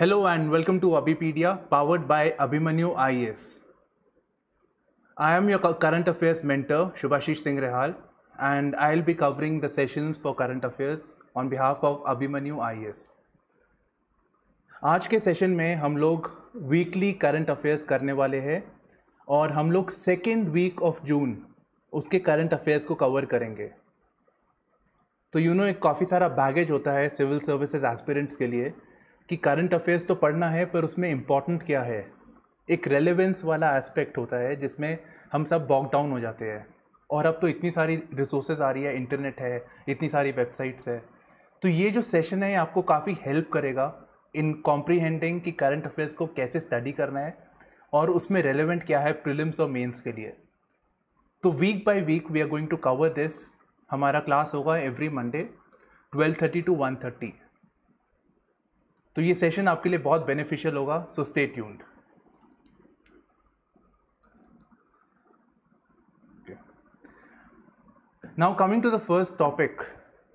Hello and welcome to Abhipedia powered by Abhimanyu I S I am your current affairs mentor Shubhashish Singh Rehal and I will be covering the sessions for current affairs on behalf of Abhimanyu I S आज के session में हम लोग weekly current affairs करने वाले हैं और हम लोग सेकेंड वीक ऑफ जून उसके करंट अफेयर्स को कवर करेंगे तो यू नो एक काफ़ी सारा बैगेज होता है सिविल सर्विसेज एस्पिरेंट्स के लिए कि करंट अफेयर्स तो पढ़ना है पर उसमें इम्पॉर्टेंट क्या है एक रेलेवेंस वाला एस्पेक्ट होता है जिसमें हम सब बॉक डाउन हो जाते हैं और अब तो इतनी सारी रिसोर्सेज आ रही है इंटरनेट है इतनी सारी वेबसाइट्स है तो ये जो सेशन है आपको काफ़ी हेल्प करेगा इन कॉम्प्रीहेंडिंग कि करंट अफेयर्स को कैसे स्टडी करना है और उसमें रेलिवेंट क्या है प्रिलिम्स और मेंस के लिए तो week by week we are going to cover this हमारा क्लास होगा every Monday twelve thirty to one thirty तो ये सेशन आपके लिए बहुत बेनिफिशियल होगा so stay tuned now coming to the first topic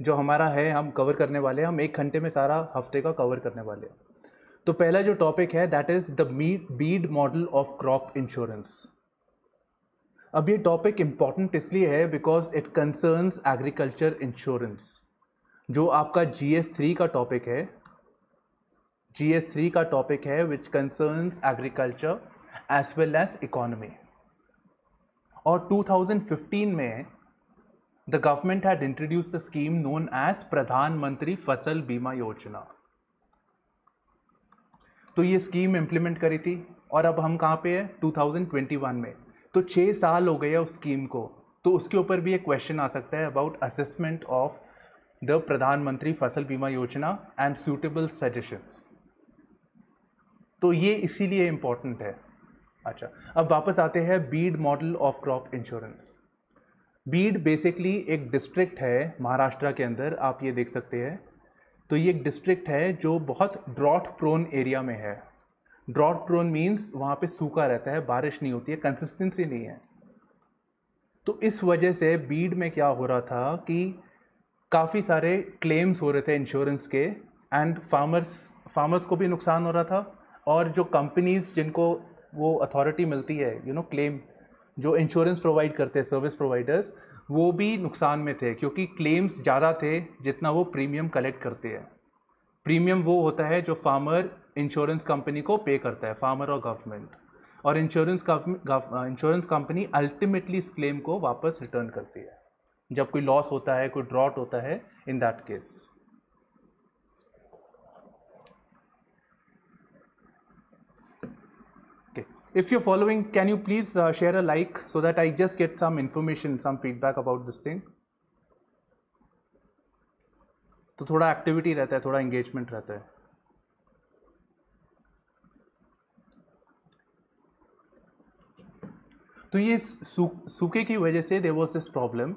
जो हमारा है हम कवर करने वाले हैं हम एक घंटे में सारा हफ्ते का कवर करने वाले हैं तो पहला जो टॉपिक है that is the meet Beed model of crop insurance अब ये टॉपिक इम्पॉर्टेंट इसलिए है because it concerns agriculture insurance जो आपका जी एस थ्री का टॉपिक है जी एस थ्री का टॉपिक है which concerns agriculture as well as economy और 2015 में the government had introduce the scheme known as Pradhanmantri Fasal Bima Yojana तो ये स्कीम इम्प्लीमेंट करी थी और अब हम कहाँ पे हैं 2021 में तो छः साल हो गए हैं उस स्कीम को तो उसके ऊपर भी एक क्वेश्चन आ सकता है अबाउट असेसमेंट ऑफ द प्रधानमंत्री फसल बीमा योजना एंड सूटेबल सजेशंस तो ये इसीलिए इम्पॉर्टेंट है अच्छा अब वापस आते हैं Beed model of crop insurance Beed basically एक डिस्ट्रिक्ट है महाराष्ट्र के अंदर आप ये देख सकते हैं तो ये एक डिस्ट्रिक्ट है जो बहुत ड्रॉट प्रोन एरिया में है ड्रॉट प्रोन मीन्स वहाँ पे सूखा रहता है बारिश नहीं होती है कंसिस्टेंसी नहीं है तो इस वजह से बीड e में क्या हो रहा था कि काफ़ी सारे क्लेम्स हो रहे थे इंश्योरेंस के एंड फार्मर्स फार्मर्स को भी नुकसान हो रहा था और जो कंपनीज़ जिनको वो अथॉरिटी मिलती है यू नो क्लेम जो इंश्योरेंस प्रोवाइड करते हैं सर्विस प्रोवाइडर्स वो भी नुकसान में थे क्योंकि क्लेम्स ज़्यादा थे जितना वो प्रीमियम कलेक्ट करते हैं प्रीमियम वो होता है जो फार्मर इंश्योरेंस कंपनी को पे करता है फार्मर और गवर्नमेंट और इंश्योरेंस इंश्योरेंस कंपनी अल्टीमेटली इस क्लेम को वापस रिटर्न करती है जब कोई लॉस होता है कोई ड्रॉट होता है in that case if you're following can you please uh, share a like so that i just get some information some feedback about this thing तो थोड़ा एक्टिविटी रहता है थोड़ा एंगेजमेंट रहता है तो ये सूखे की वजह से देर वॉज दिस प्रॉब्लम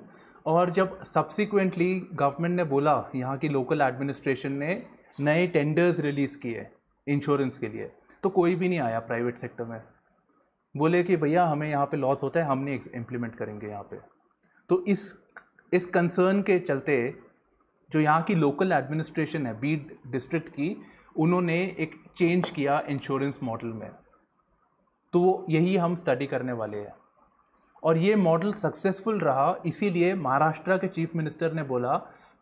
और जब सब्सिक्वेंटली गवर्नमेंट ने बोला यहाँ की लोकल एडमिनिस्ट्रेशन ने नए टेंडर्स रिलीज़ किए इंश्योरेंस के लिए तो कोई भी नहीं आया प्राइवेट सेक्टर में बोले कि भैया हमें यहाँ पे लॉस होता है हम नहीं इम्प्लीमेंट करेंगे यहाँ पे तो इस इस कंसर्न के चलते जो यहाँ की लोकल एडमिनिस्ट्रेशन है बीड डिस्ट्रिक्ट की उन्होंने एक चेंज किया इंश्योरेंस मॉडल में तो यही हम स्टडी करने वाले हैं और ये मॉडल सक्सेसफुल रहा इसीलिए महाराष्ट्र के चीफ मिनिस्टर ने बोला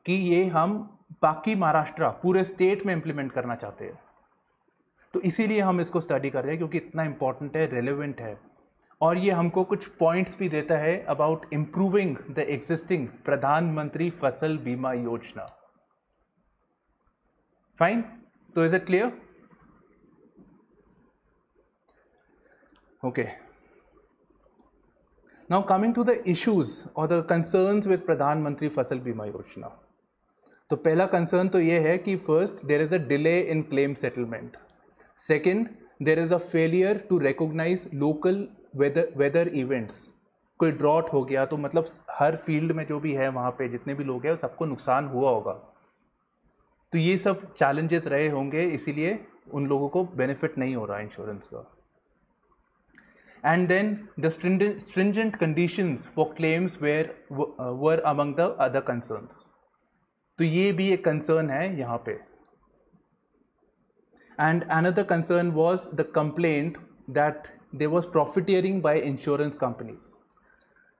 कि ये हम बाकी महाराष्ट्र पूरे स्टेट में इम्प्लीमेंट करना चाहते हैं तो इसीलिए हम इसको स्टडी कर रहे हैं क्योंकि इतना इम्पॉर्टेंट है रेलिवेंट है और ये हमको कुछ पॉइंट्स भी देता है about improving the existing Pradhanmantri Fasal Bima Yojana fine तो is it clear okay now coming to the issues और the concerns with Pradhanmantri Fasal Bima Yojana तो पहला कंसर्न तो ये है कि first there is a delay in claim settlement second there is a failure to recognise local weather weather events कोई drought हो गया तो मतलब हर फील्ड में जो भी है वहाँ पे जितने भी लोग हैं सबको नुकसान हुआ होगा तो ये सब चैलेंजेस रहे होंगे इसीलिए उन लोगों को बेनिफिट नहीं हो रहा इंश्योरेंस का and then the stringent conditions for claims where were among the other concerns तो ये भी एक कंसर्न है यहाँ पे And another concern was the complaint that there was profiteering by insurance companies.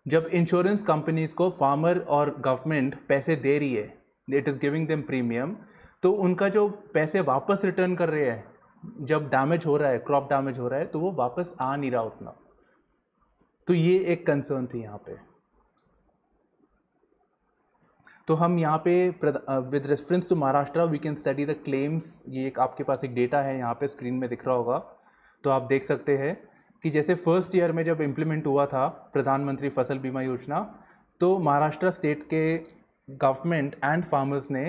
जब इंश्योरेंस कंपनीज को फार्मर और गवर्नमेंट पैसे दे रही है it is giving them premium तो उनका जो पैसे वापस रिटर्न कर रहे हैं जब डैमेज हो रहा है क्रॉप डैमेज हो रहा है तो वो वापस आ नहीं रहा उतना तो ये एक कंसर्न थी यहाँ पे तो हम यहाँ पे with reference to Maharashtra we can study the claims ये एक आपके पास एक डेटा है यहाँ पे स्क्रीन में दिख रहा होगा तो आप देख सकते हैं कि जैसे फर्स्ट ईयर में जब इम्प्लीमेंट हुआ था प्रधानमंत्री फसल बीमा योजना तो महाराष्ट्र स्टेट के गवर्नमेंट एंड फार्मर्स ने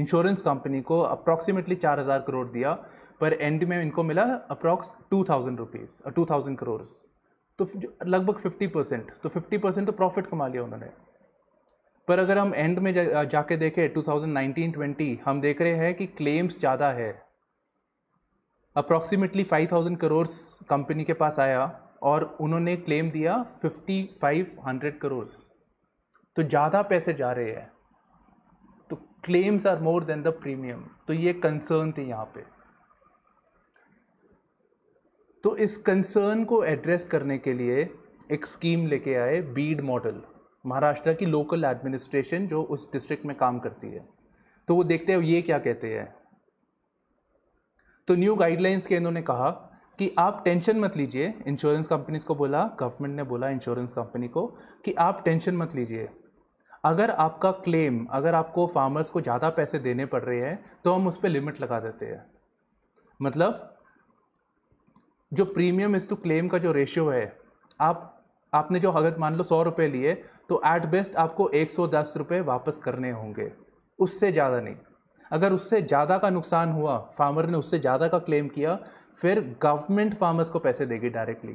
इंश्योरेंस कंपनी को अप्रॉक्सीमेटली चार हज़ार करोड़ दिया पर एंड में इनको मिला approx two thousand rupees two thousand crore तो लगभग फिफ्टी परसेंट तो फिफ्टी परसेंट तो प्रॉफिट कमा लिया उन्होंने पर अगर हम एंड में जा, जाके देखें 2019-20 हम देख रहे हैं कि क्लेम्स ज़्यादा है अप्रॉक्सीमेटली 5000 करोड़ कंपनी के पास आया और उन्होंने क्लेम दिया 5500 करोड़ तो ज़्यादा पैसे जा रहे हैं तो claims are more than the premium तो ये कंसर्न थी यहाँ पे तो इस कंसर्न को एड्रेस करने के लिए एक स्कीम लेके आए बीड मॉडल महाराष्ट्र की लोकल एडमिनिस्ट्रेशन जो उस डिस्ट्रिक्ट में काम करती है तो वो देखते हैं ये क्या कहते हैं तो न्यू गाइडलाइंस के इन्होंने कहा कि आप टेंशन मत लीजिए इंश्योरेंस कंपनीज को बोला गवर्नमेंट ने बोला इंश्योरेंस कंपनी को कि आप टेंशन मत लीजिए अगर आपका क्लेम अगर आपको फार्मर्स को ज़्यादा पैसे देने पड़ रहे हैं तो हम उस पर लिमिट लगा देते हैं मतलब जो प्रीमियम इस टू क्लेम का जो रेशियो है आप आपने जो अगर मान लो सौ रुपये लिए तो ऐट बेस्ट आपको एक सौ दस रुपये वापस करने होंगे उससे ज़्यादा नहीं अगर उससे ज़्यादा का नुकसान हुआ फार्मर ने उससे ज़्यादा का क्लेम किया फिर गवर्नमेंट फार्मर्स को पैसे देगी डायरेक्टली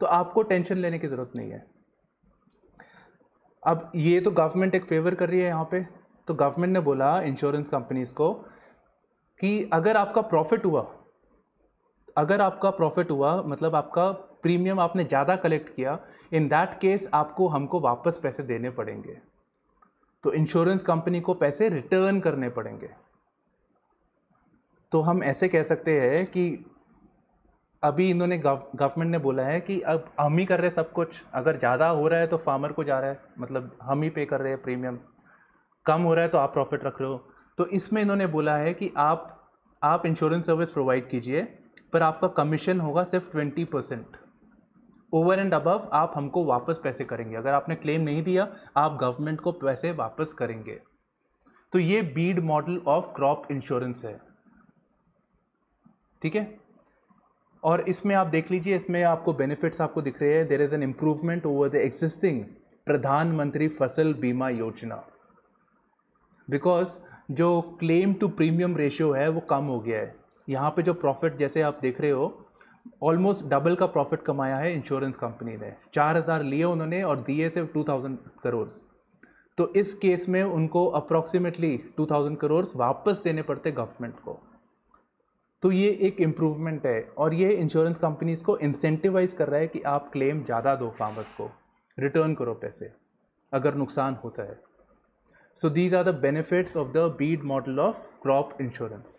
तो आपको टेंशन लेने की ज़रूरत नहीं है अब ये तो गवर्नमेंट एक फेवर कर रही है यहाँ पे तो गवर्नमेंट ने बोला इंश्योरेंस कंपनीज़ को कि अगर आपका प्रॉफिट हुआ अगर आपका प्रॉफिट हुआ मतलब आपका प्रीमियम आपने ज़्यादा कलेक्ट किया इन दैट केस आपको हमको वापस पैसे देने पड़ेंगे तो इंश्योरेंस कंपनी को पैसे रिटर्न करने पड़ेंगे तो हम ऐसे कह सकते हैं कि अभी इन्होंने गवर्नमेंट ने बोला है कि अब हम ही कर रहे हैं सब कुछ अगर ज़्यादा हो रहा है तो फार्मर को जा रहा है मतलब हम ही पे कर रहे हैं प्रीमियम कम हो रहा है तो आप प्रॉफिट रख रहे हो तो इसमें इन्होंने बोला है कि आप आप इंश्योरेंस सर्विस प्रोवाइड कीजिए पर आपका कमीशन होगा सिर्फ twenty percent over and above आप हमको वापस पैसे करेंगे अगर आपने क्लेम नहीं दिया आप गवर्नमेंट को पैसे वापस करेंगे तो ये Beed model of crop insurance है ठीक है और इसमें आप देख लीजिए इसमें आपको बेनिफिट्स आपको दिख रहे हैं there is an improvement over the existing Pradhanmantri Fasal Bima योजना बिकॉज जो क्लेम टू प्रीमियम रेशियो है वो कम हो गया है यहाँ पे जो प्रॉफिट जैसे आप देख रहे हो ऑलमोस्ट डबल का प्रॉफिट कमाया है इंश्योरेंस कंपनी ने चार हज़ार लिए उन्होंने और दिए सिर्फ टू थाउजेंड करोर्स तो इस केस में उनको अप्रॉक्सीमेटली टू थाउजेंड करोड़ वापस देने पड़ते गवर्नमेंट को तो ये एक इम्प्रूवमेंट है और ये इंश्योरेंस कंपनीज को इंसेंटिवाइज कर रहा है कि आप क्लेम ज़्यादा दो फार्मर्स को रिटर्न करो पैसे अगर नुकसान होता है so these are the benefits of the Beed model of crop insurance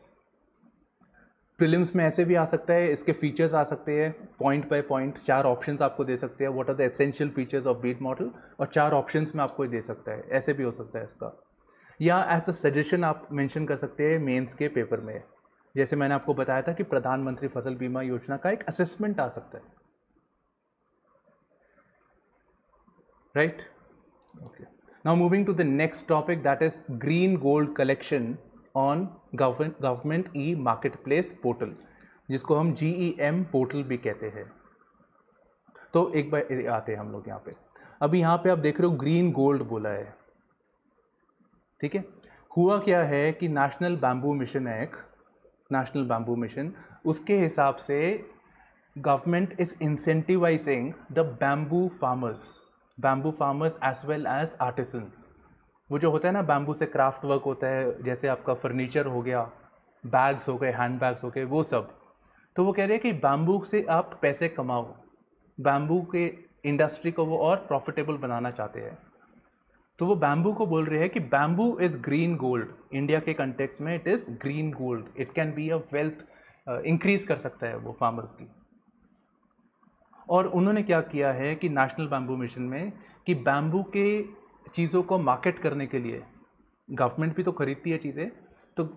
prelims में ऐसे भी आ सकता है इसके फीचर्स आ सकते हैं पॉइंट बाय पॉइंट चार ऑप्शंस आपको दे सकते हैं what are the essential features of beat model और चार ऑप्शंस में आपको दे सकता है ऐसे भी हो सकता है इसका या एज अ सजेशन आप मेंशन कर सकते हैं मेंस के पेपर में जैसे मैंने आपको बताया था कि प्रधानमंत्री फसल बीमा योजना का एक असेसमेंट आ सकता है right okay now moving to the next topic that is green gold collection on government e market place portal जिसको हम जी ई एम पोर्टल भी कहते हैं तो एक बार आते हैं हम लोग यहाँ पे अभी यहाँ पे आप देख रहे हो ग्रीन गोल्ड बोला है ठीक है हुआ क्या है कि national bamboo mission act national bamboo mission उसके हिसाब से government is incentivising the bamboo farmers bamboo farmers as well as artisans वो जो होता है ना बैम्बू से क्राफ्ट वर्क होता है जैसे आपका फर्नीचर हो गया बैग्स हो गए हैंड बैग्स हो गए वो सब तो वो कह रहे हैं कि बैम्बू से आप पैसे कमाओ बैम्बू के इंडस्ट्री को वो और प्रॉफिटेबल बनाना चाहते हैं तो वो बैम्बू को बोल रहे हैं कि bamboo is green gold India के कंटेक्स में it is green gold it can be a wealth increase कर सकता है वो फार्मर्स की और उन्होंने क्या किया है कि नेशनल बैम्बू मिशन में कि बैम्बू के चीज़ों को मार्केट करने के लिए गवर्नमेंट भी तो खरीदती है चीज़ें तो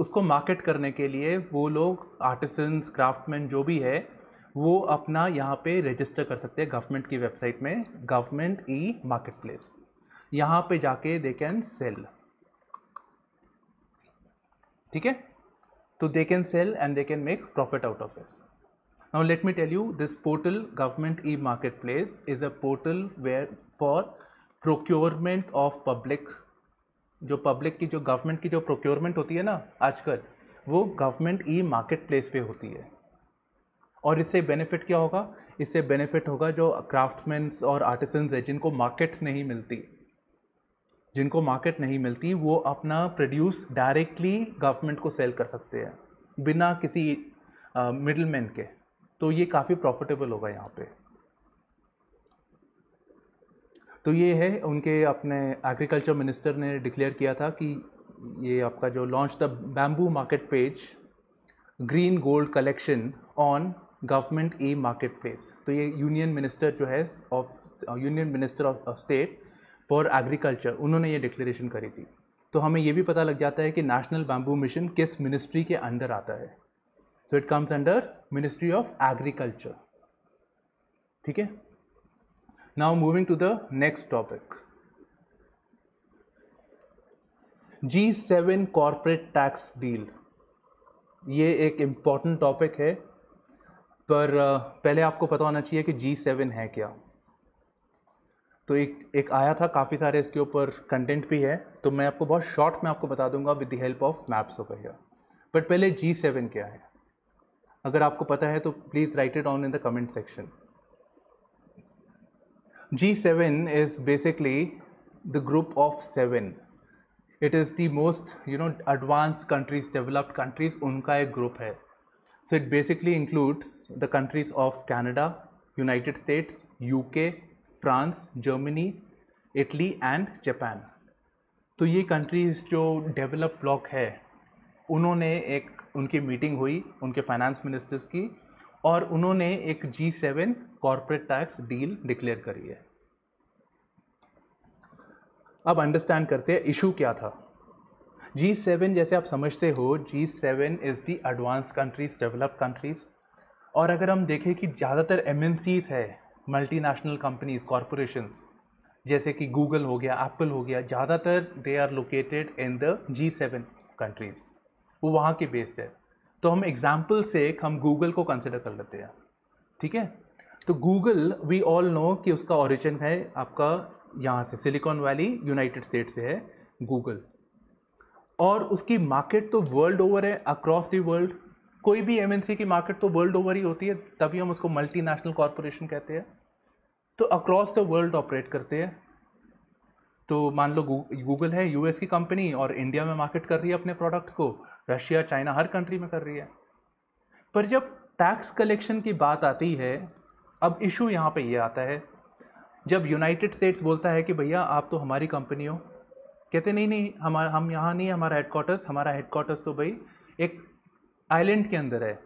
उसको मार्केट करने के लिए वो लोग आर्टिसन्स क्राफ्टमैन जो भी है वो अपना यहाँ पे रजिस्टर कर सकते हैं गवर्नमेंट की वेबसाइट में गवर्नमेंट ई मार्केट प्लेस यहाँ पे जाके दे कैन सेल ठीक है तो they can sell and they can make profit out of इस let me tell you this portal government e market place is a portal where for procurement of public जो public की जो government की जो procurement होती है ना आजकल वो गवर्नमेंट ई मार्केट प्लेस पे होती है और इससे बेनिफिट क्या होगा इससे बेनिफिट होगा जो क्राफ्टमैन और आर्टिसन्स है जिनको मार्केट नहीं मिलती जिनको मार्केट नहीं मिलती वो अपना प्रोड्यूस डायरेक्टली गवर्नमेंट को सेल कर सकते हैं बिना किसी मिडल uh, के तो ये काफ़ी प्रॉफिटेबल होगा यहाँ पे तो ये है उनके अपने एग्रीकल्चर मिनिस्टर ने डिक्लेयर किया था कि ये आपका जो launch the bamboo market page green gold collection on government e market place तो ये यूनियन मिनिस्टर जो है of union minister of state for agriculture उन्होंने ये डिक्लेरेशन करी थी तो हमें ये भी पता लग जाता है कि नेशनल बैम्बू मिशन किस मिनिस्ट्री के अंडर आता है so it comes under ministry of agriculture ठीक है Now moving to the next topic. G7 corporate tax deal ये एक इम्पॉर्टेंट टॉपिक है पर uh, पहले आपको पता होना चाहिए कि G7 है क्या तो एक एक आया था काफ़ी सारे इसके ऊपर कंटेंट भी है तो मैं आपको बहुत शॉर्ट में आपको बता दूंगा with the help of maps of air but पहले G7 क्या है अगर आपको पता है तो please write it on in the comment section G7 is basically the group of seven. It is the most you know advanced countries, developed countries, unka ek group hai So it basically includes the countries of Canada, United States, UK, France, Germany, Italy and Japan. तो ये countries जो developed block है उन्होंने एक उनकी meeting हुई उनके finance ministers की और उन्होंने एक G seven corporate tax deal declare करी है अब अंडरस्टैंड करते हैं इशू क्या था जी सेवन जैसे आप समझते हो G seven is the advance countries developed countries और अगर हम देखें कि ज़्यादातर एम है मल्टीनेशनल कंपनीज कॉरपोरेशंस जैसे कि गूगल हो गया एप्पल हो गया ज़्यादातर they are located in the G seven countries वो वहाँ के बेस्ड है तो हम एग्ज़ाम्पल से हम गूगल को कंसिडर कर लेते हैं ठीक है तो गूगल वी ऑल नो कि उसका ओरिजिन है आपका यहाँ से सिलिकॉन वैली यूनाइटेड स्टेट से है गूगल और उसकी मार्केट तो वर्ल्ड ओवर है अक्रॉस द वर्ल्ड कोई भी एम की मार्केट तो वर्ल्ड ओवर ही होती है तभी हम उसको मल्टी नेशनल कॉरपोरेशन कहते हैं तो अक्रॉस द वर्ल्ड ऑपरेट करते हैं तो मान लो गूगल है यूएस की कंपनी और इंडिया में मार्केट कर रही है अपने प्रोडक्ट्स को रशिया चाइना हर कंट्री में कर रही है पर जब टैक्स कलेक्शन की बात आती है अब इशू यहाँ पे ये यह आता है जब यूनाइटेड स्टेट्स बोलता है कि भैया आप तो हमारी कंपनी हो कहते नहीं नहीं हमारा हम यहाँ नहीं हमारा क्वार्टर्स हमारा क्वार्टर्स तो भाई एक आइलैंड के अंदर है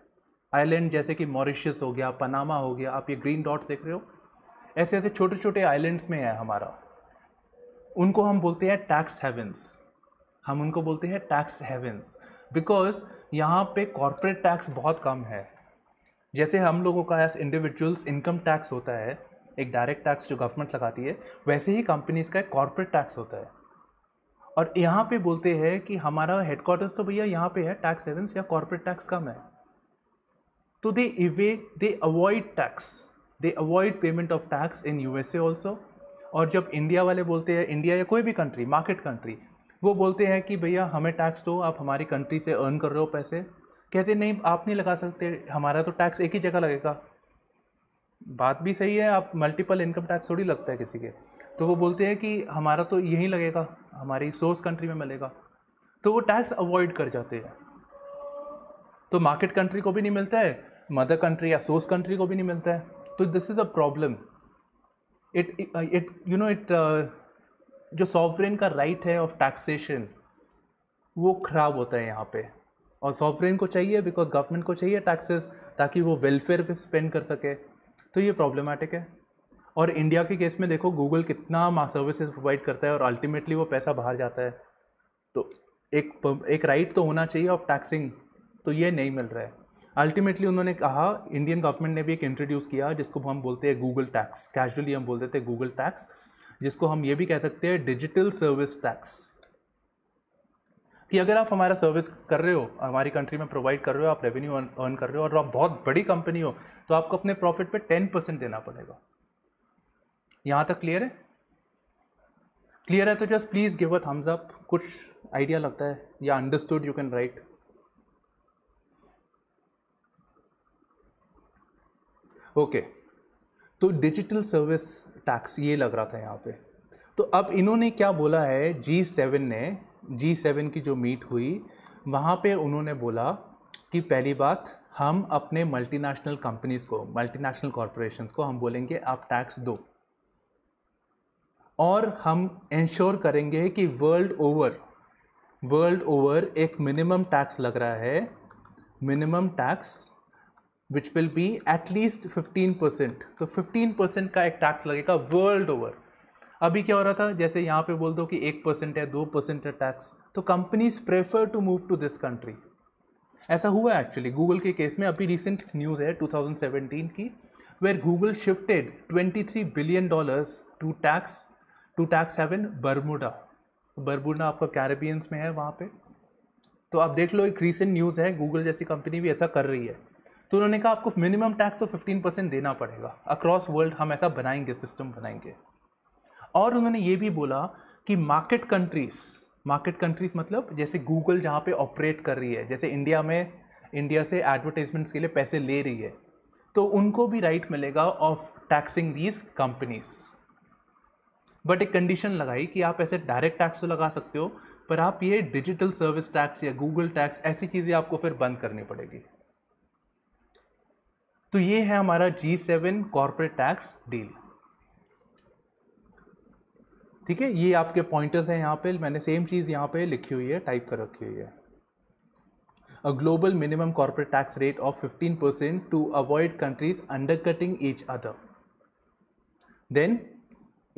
आइलैंड जैसे कि मॉरिशस हो गया पनामा हो गया आप ये ग्रीन डॉट्स देख रहे हो ऐसे ऐसे छोटे छोटे आइलैंड्स में है हमारा उनको हम बोलते हैं टैक्स हेवेंस हम उनको बोलते हैं टैक्स हेवेंस बिकॉज यहाँ पे कॉरपोरेट टैक्स बहुत कम है जैसे हम लोगों का एस इंडिविजुअल्स इनकम टैक्स होता है एक डायरेक्ट टैक्स जो गवर्नमेंट लगाती है वैसे ही कंपनीज का एक कॉरपोरेट टैक्स होता है और यहाँ पे बोलते हैं कि हमारा हेडक्वार्टर्स तो भैया यहाँ पे है टैक्स हेवन्स या कॉरपोरेट टैक्स कम है तो they evade they avoid tax they avoid payment of tax in as also और जब इंडिया वाले बोलते हैं इंडिया या कोई भी कंट्री मार्केट कंट्री वो बोलते हैं कि भैया हमें टैक्स दो आप हमारी कंट्री से अर्न कर रहे हो पैसे कहते नहीं आप नहीं लगा सकते हमारा तो टैक्स एक ही जगह लगेगा बात भी सही है आप मल्टीपल इनकम टैक्स थोड़ी लगता है किसी के तो वो बोलते हैं कि हमारा तो यहीं लगेगा हमारी सोर्स कंट्री में मिलेगा तो वो टैक्स अवॉइड कर जाते हैं तो मार्केट कंट्री को भी नहीं मिलता है मदर कंट्री या सोर्स कंट्री को भी नहीं मिलता है तो this is a problem it it you know it जो सॉफ्टवेन का राइट है ऑफ टैक्सेशन वो ख़राब होता है यहाँ पे और सॉफ्टवेयर को चाहिए बिकॉज गवर्नमेंट को चाहिए टैक्सेस ताकि वो वेलफेयर पे स्पेंड कर सके तो ये प्रॉब्लमेटिक है और इंडिया के केस में देखो गूगल कितना सर्विसेज प्रोवाइड करता है और अल्टीमेटली वो पैसा बाहर जाता है तो एक एक राइट तो होना चाहिए ऑफ टैक्सिंग तो ये नहीं मिल रहा है अल्टीमेटली उन्होंने कहा इंडियन गवर्नमेंट ने भी एक इंट्रोड्यूस किया जिसको हम बोलते हैं गूगल टैक्स कैजुअली हम बोल देते हैं गूगल टैक्स जिसको हम ये भी कह सकते हैं डिजिटल सर्विस टैक्स कि अगर आप हमारा सर्विस कर रहे हो हमारी कंट्री में प्रोवाइड कर रहे हो आप रेवेन्यू अर्न कर रहे हो और आप बहुत बड़ी कंपनी हो तो आपको अपने प्रॉफिट पे टेन परसेंट देना पड़ेगा यहाँ तक क्लियर है क्लियर है तो just please give a thumbs up कुछ आइडिया लगता है या understood you can write okay तो डिजिटल सर्विस टैक्स ये लग रहा था यहाँ पे तो अब इन्होंने क्या बोला है जी सेवन ने जी सेवन की जो मीट हुई वहाँ पे उन्होंने बोला कि पहली बात हम अपने मल्टीनेशनल कंपनीज़ को मल्टीनेशनल कॉरपोरेशंस को हम बोलेंगे आप टैक्स दो और हम इंश्योर करेंगे कि वर्ल्ड ओवर वर्ल्ड ओवर एक मिनिमम टैक्स लग रहा है minimum tax which will be at least 15 percent तो 15 परसेंट का एक टैक्स लगेगा वर्ल्ड ओवर अभी क्या हो रहा था जैसे यहाँ पे बोल दो कि एक परसेंट है दो परसेंट है टैक्स तो companies prefer to move to this country ऐसा हुआ एक्चुअली गूगल के केस में अभी रिसेंट न्यूज़ है 2017 की where Google shifted 23 billion dollars to tax to tax haven Bermuda Bermuda आपका कैरेबियंस में है वहाँ पे तो आप देख लो एक रिसेंट न्यूज़ है गूगल जैसी कंपनी भी ऐसा कर रही है तो उन्होंने कहा आपको मिनिमम टैक्स तो 15 परसेंट देना पड़ेगा अक्रॉस वर्ल्ड हम ऐसा बनाएंगे सिस्टम बनाएंगे और उन्होंने ये भी बोला कि मार्केट कंट्रीज़ मार्केट कंट्रीज़ मतलब जैसे गूगल जहाँ पे ऑपरेट कर रही है जैसे इंडिया में इंडिया से एडवर्टाइजमेंट्स के लिए पैसे ले रही है तो उनको भी राइट मिलेगा of taxing these companies but एक कंडीशन लगाई कि आप ऐसे डायरेक्ट टैक्स तो लगा सकते हो पर आप ये डिजिटल सर्विस टैक्स या गूगल टैक्स ऐसी चीज़ें आपको फिर बंद करनी पड़ेगी तो ये है हमारा G seven corporate tax deal ठीक है ये आपके पॉइंटर्स हैं यहाँ पे मैंने सेम चीज़ यहाँ पे लिखी हुई है टाइप कर रखी हुई है a global minimum corporate tax rate of fifteen percent to avoid countries undercutting each other then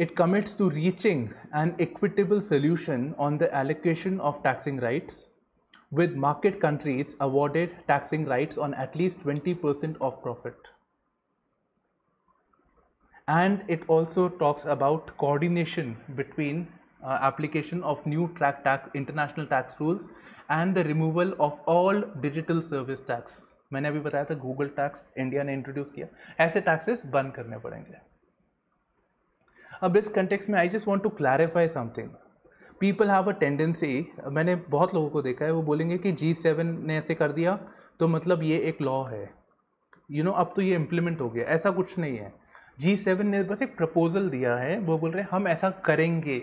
it commits to reaching an equitable solution on the allocation of taxing rights with market countries awarded taxing rights on at least twenty percent of profit and it also talks about coordination between uh, application of new track tax international tax rules and the removal of all digital service tax मैंने अभी बताया था Google tax India ने introduce किया ऐसे taxes बंद करने पड़ेंगे अब इस कंटेक्स में I just want to clarify something people have a tendency मैंने बहुत लोगों को देखा है वो बोलेंगे कि जी सेवन ने ऐसे कर दिया तो मतलब ये एक लॉ है यू you नो know, अब तो ये इम्प्लीमेंट हो गया ऐसा कुछ नहीं है जी सेवन ने बस एक प्रपोज़ल दिया है वो बोल रहे हैं हम ऐसा करेंगे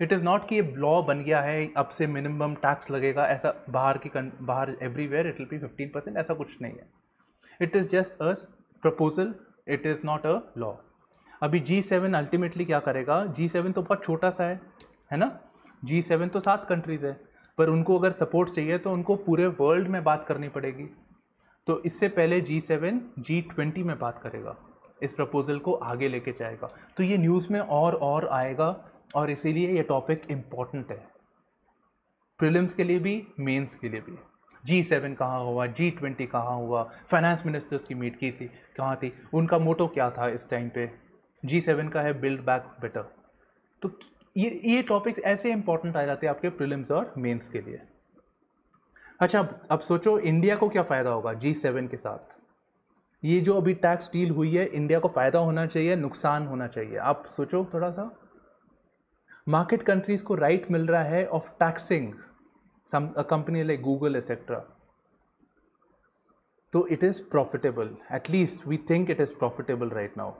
इट इज़ नॉट कि ये लॉ बन गया है अब से मिनिमम टैक्स लगेगा ऐसा बाहर की बाहर everywhere it will be fifteen percent ऐसा कुछ नहीं है it is just a proposal it is not a law अभी जी सेवन अल्टीमेटली क्या करेगा जी सेवन तो बहुत छोटा सा है है ना जी सेवन तो सात कंट्रीज़ है पर उनको अगर सपोर्ट चाहिए तो उनको पूरे वर्ल्ड में बात करनी पड़ेगी तो इससे पहले जी सेवन जी ट्वेंटी में बात करेगा इस प्रपोज़ल को आगे लेके जाएगा तो ये न्यूज़ में और और आएगा और इसीलिए ये टॉपिक इम्पॉर्टेंट है प्रिलिम्स के लिए भी मेंस के लिए भी जी सेवन कहाँ हुआ जी ट्वेंटी कहाँ हुआ फाइनेंस मिनिस्टर्स की मीट की थी कहाँ थी उनका मोटो क्या था इस टाइम पे जी सेवन का है बिल्ड बैक बेटर तो ये ये टॉपिक्स ऐसे इंपॉर्टेंट आ जाते हैं आपके प्रिलिम्स और मेंस के लिए अच्छा अब सोचो इंडिया को क्या फ़ायदा होगा जी सेवन के साथ ये जो अभी टैक्स डील हुई है इंडिया को फ़ायदा होना चाहिए नुकसान होना चाहिए आप सोचो थोड़ा सा मार्केट कंट्रीज़ को राइट मिल रहा है of taxing some company like Google etcetera तो it is profitable at least we think it is profitable right now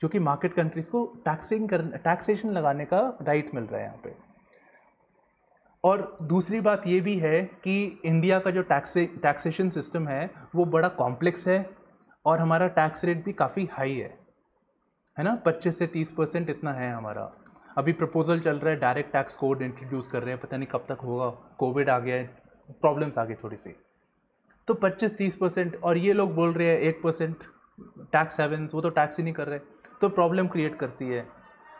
क्योंकि मार्केट कंट्रीज़ को टैक्सिंग कर टैक्सेशन लगाने का राइट मिल रहा है यहाँ पे और दूसरी बात ये भी है कि इंडिया का जो टैक्से टैक्सेशन सिस्टम है वो बड़ा कॉम्प्लेक्स है और हमारा टैक्स रेट भी काफ़ी हाई है है ना 25 से 30 परसेंट इतना है हमारा अभी प्रपोजल चल रहा है डायरेक्ट टैक्स कोड इंट्रोड्यूस कर रहे हैं पता नहीं कब तक होगा कोविड आ गया है प्रॉब्लम्स आ गई थोड़ी सी तो 25-30 परसेंट और ये लोग बोल रहे हैं एक परसेंट टैक्स हेवन्स वो तो टैक्स ही नहीं कर रहे तो प्रॉब्लम क्रिएट करती है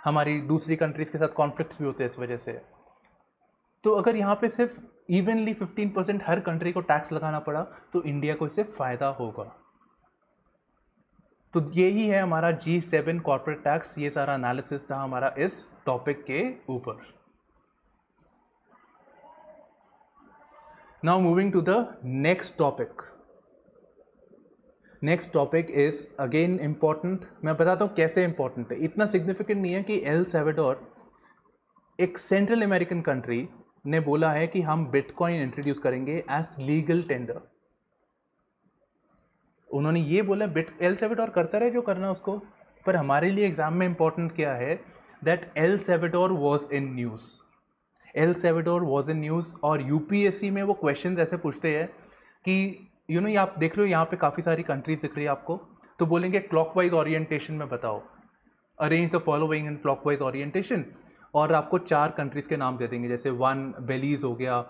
हमारी दूसरी कंट्रीज़ के साथ कॉन्फ्लिक्ट भी होते हैं इस वजह से तो अगर यहाँ पे सिर्फ इवनली फिफ्टीन परसेंट हर कंट्री को टैक्स लगाना पड़ा तो इंडिया को इससे फ़ायदा होगा तो यही है हमारा जी सेवन कॉर्पोरेट टैक्स ये सारा एनालिसिस था हमारा इस टॉपिक के ऊपर now moving to the next topic next topic is again important मैं बताता हूँ कैसे इम्पॉर्टेंट है इतना सिग्निफिकेंट नहीं है कि एल सेवेडोर एक सेंट्रल अमेरिकन कंट्री ने बोला है कि हम बिटकॉइन इंट्रोड्यूस करेंगे एज लीगल टेंडर उन्होंने ये बोला बिट एल सेवेडोर करता रहे जो करना उसको पर हमारे लिए एग्ज़ाम में इम्पोर्टेंट क्या है that El Salvador was in news El Salvador was in news और यू में वो क्वेश्चन ऐसे पूछते हैं कि यू नो ये आप देख रहे हो यहाँ पे काफ़ी सारी कंट्रीज दिख रही है आपको तो बोलेंगे क्लॉक वाइज ऑरिएटेशन में बताओ arrange the following in clockwise orientation और आपको चार कंट्रीज़ के नाम दे देंगे जैसे वन बेलीज हो गया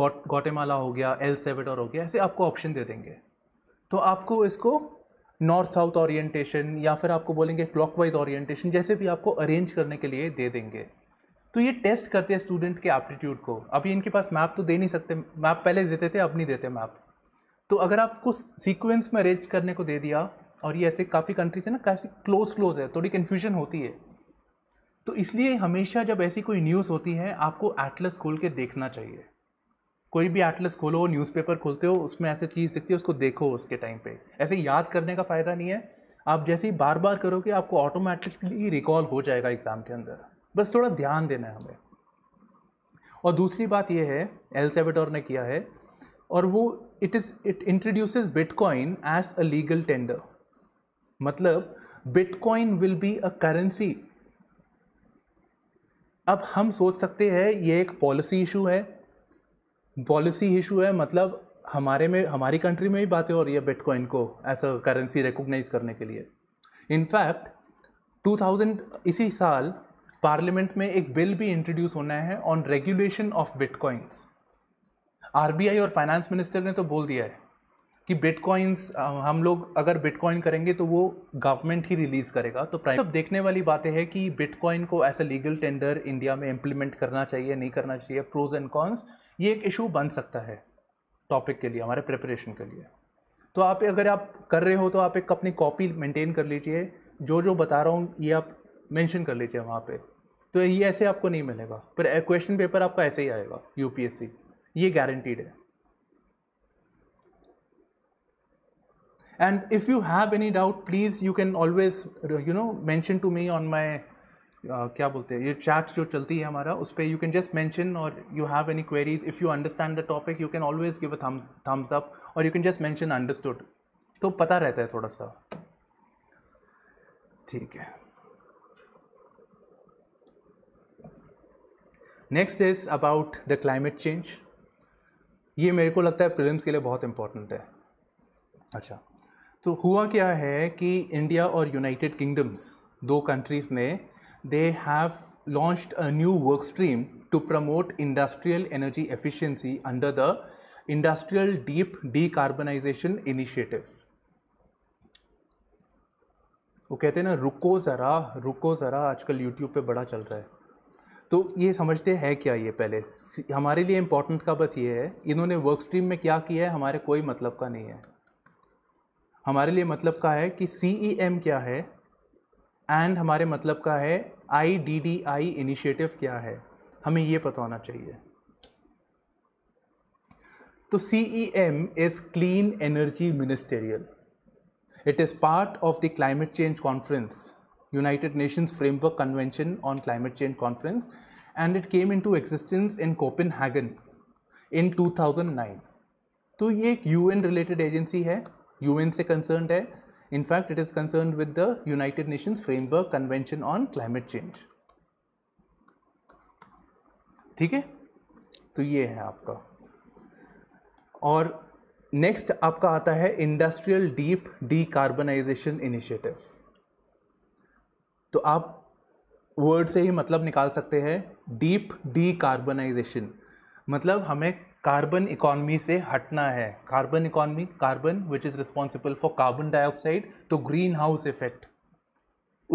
गौटेमाला हो गया एल सेवेडोर हो गया ऐसे आपको ऑप्शन दे देंगे तो आपको इसको नॉर्थ साउथ ऑरिएंटेशन या फिर आपको बोलेंगे क्लॉकवाइज ऑरिएंटेशन जैसे भी आपको अरेंज करने के लिए दे देंगे तो ये टेस्ट करते हैं स्टूडेंट के एप्टीट्यूड को अभी इनके पास मैप तो दे नहीं सकते मैप पहले देते थे अब नहीं देते मैप तो अगर आपको सीक्वेंस में अरेंज करने को दे दिया और ये ऐसे काफ़ी कंट्रीज है ना काफ़ी क्लोज क्लोज है थोड़ी कन्फ्यूजन होती है तो इसलिए हमेशा जब ऐसी कोई न्यूज़ होती है आपको एटलस खोल के देखना चाहिए कोई भी एटलस खोलो न्यूज़पेपर खोलते हो उसमें ऐसे चीज़ दिखती है उसको देखो उसके टाइम पे ऐसे याद करने का फ़ायदा नहीं है आप जैसे ही बार बार करोगे आपको ऑटोमेटिकली रिकॉल हो जाएगा एग्ज़ाम के अंदर बस थोड़ा ध्यान देना है हमें और दूसरी बात यह है एल सेवेटोर ने किया है और वो it is it introduce bitcoin as a legal tender मतलब bitcoin will be a currency अब हम सोच सकते हैं ये एक पॉलिसी इशू है पॉलिसी इशू है मतलब हमारे में हमारी कंट्री में ही बातें हो रही है बिटकॉइन को एज अ करेंसी रिकोगनाइज करने के लिए इनफैक्ट 2000 इसी साल पार्लियामेंट में एक बिल भी इंट्रोड्यूस होना है on regulation of bitcoins RBI और फाइनेंस मिनिस्टर ने तो बोल दिया है कि बिटकॉइंस हम लोग अगर बिटकॉइन करेंगे तो वो गवर्नमेंट ही रिलीज़ करेगा तो अब देखने वाली बातें हैं कि बिटकॉइन को as a legal tender India में इम्प्लीमेंट करना चाहिए नहीं करना चाहिए प्रोज एंड कॉन्स ये एक इशू बन सकता है टॉपिक के लिए हमारे प्रिपरेशन के लिए तो आप अगर आप कर रहे हो तो आप एक अपनी कॉपी मेंटेन कर लीजिए जो जो बता रहा हूँ ये आप मेंशन कर लीजिए वहाँ पे तो ये ऐसे आपको नहीं मिलेगा पर क्वेश्चन पेपर आपका ऐसे ही आएगा यूपीएससी ये गारंटीड है and if you have any doubt please you can always you know mention to me on my क्या बोलते हैं ये चैट जो चलती है हमारा उस पर यू कैन जस्ट मैंशन और you have any queries if you understand the topic you can always give a thumbs up और you can just mention understood तो पता रहता है थोड़ा सा ठीक है next is about the climate change ये मेरे को लगता है प्रिलिम्स के लिए बहुत इम्पोर्टेंट है अच्छा तो हुआ क्या है कि इंडिया और यूनाइटेड किंगडम्स दो कंट्रीज़ ने they have launched a new work stream to promote industrial energy efficiency under the Industrial Deep Decarbonization Initiative. वो कहते हैं ना रुको ज़रा रुको ज़रा आजकल यूट्यूब पे बड़ा चल रहा है तो ये समझते हैं क्या ये पहले हमारे लिए इम्पोर्टेंट का बस ये है इन्होंने वर्क स्ट्रीम में क्या किया है हमारे कोई मतलब का नहीं है हमारे लिए मतलब का है कि सी ई एम क्या है एंड हमारे मतलब का है I D D I initiative क्या है हमें ये पता होना चाहिए तो C E M is clean energy ministerial it is part of the climate change conference United Nations framework convention on climate change conference and it came in to existence in Copenhagen in two thousand nine तो ये एक U N related agency है U N से concerned है In fact, it is concerned with the United Nations Framework Convention on Climate Change. ठीक है तो ये है आपका और नेक्स्ट आपका आता है इंडस्ट्रियल डीप डीकार्बनाइजेशन इनिशिएटिव तो आप वर्ड से ही मतलब निकाल सकते हैं डीप डीकार्बनाइजेशन मतलब हमें कार्बन इकोनॉमी से हटना है carbon economy carbon which is responsible for carbon dioxide तो ग्रीन हाउस इफेक्ट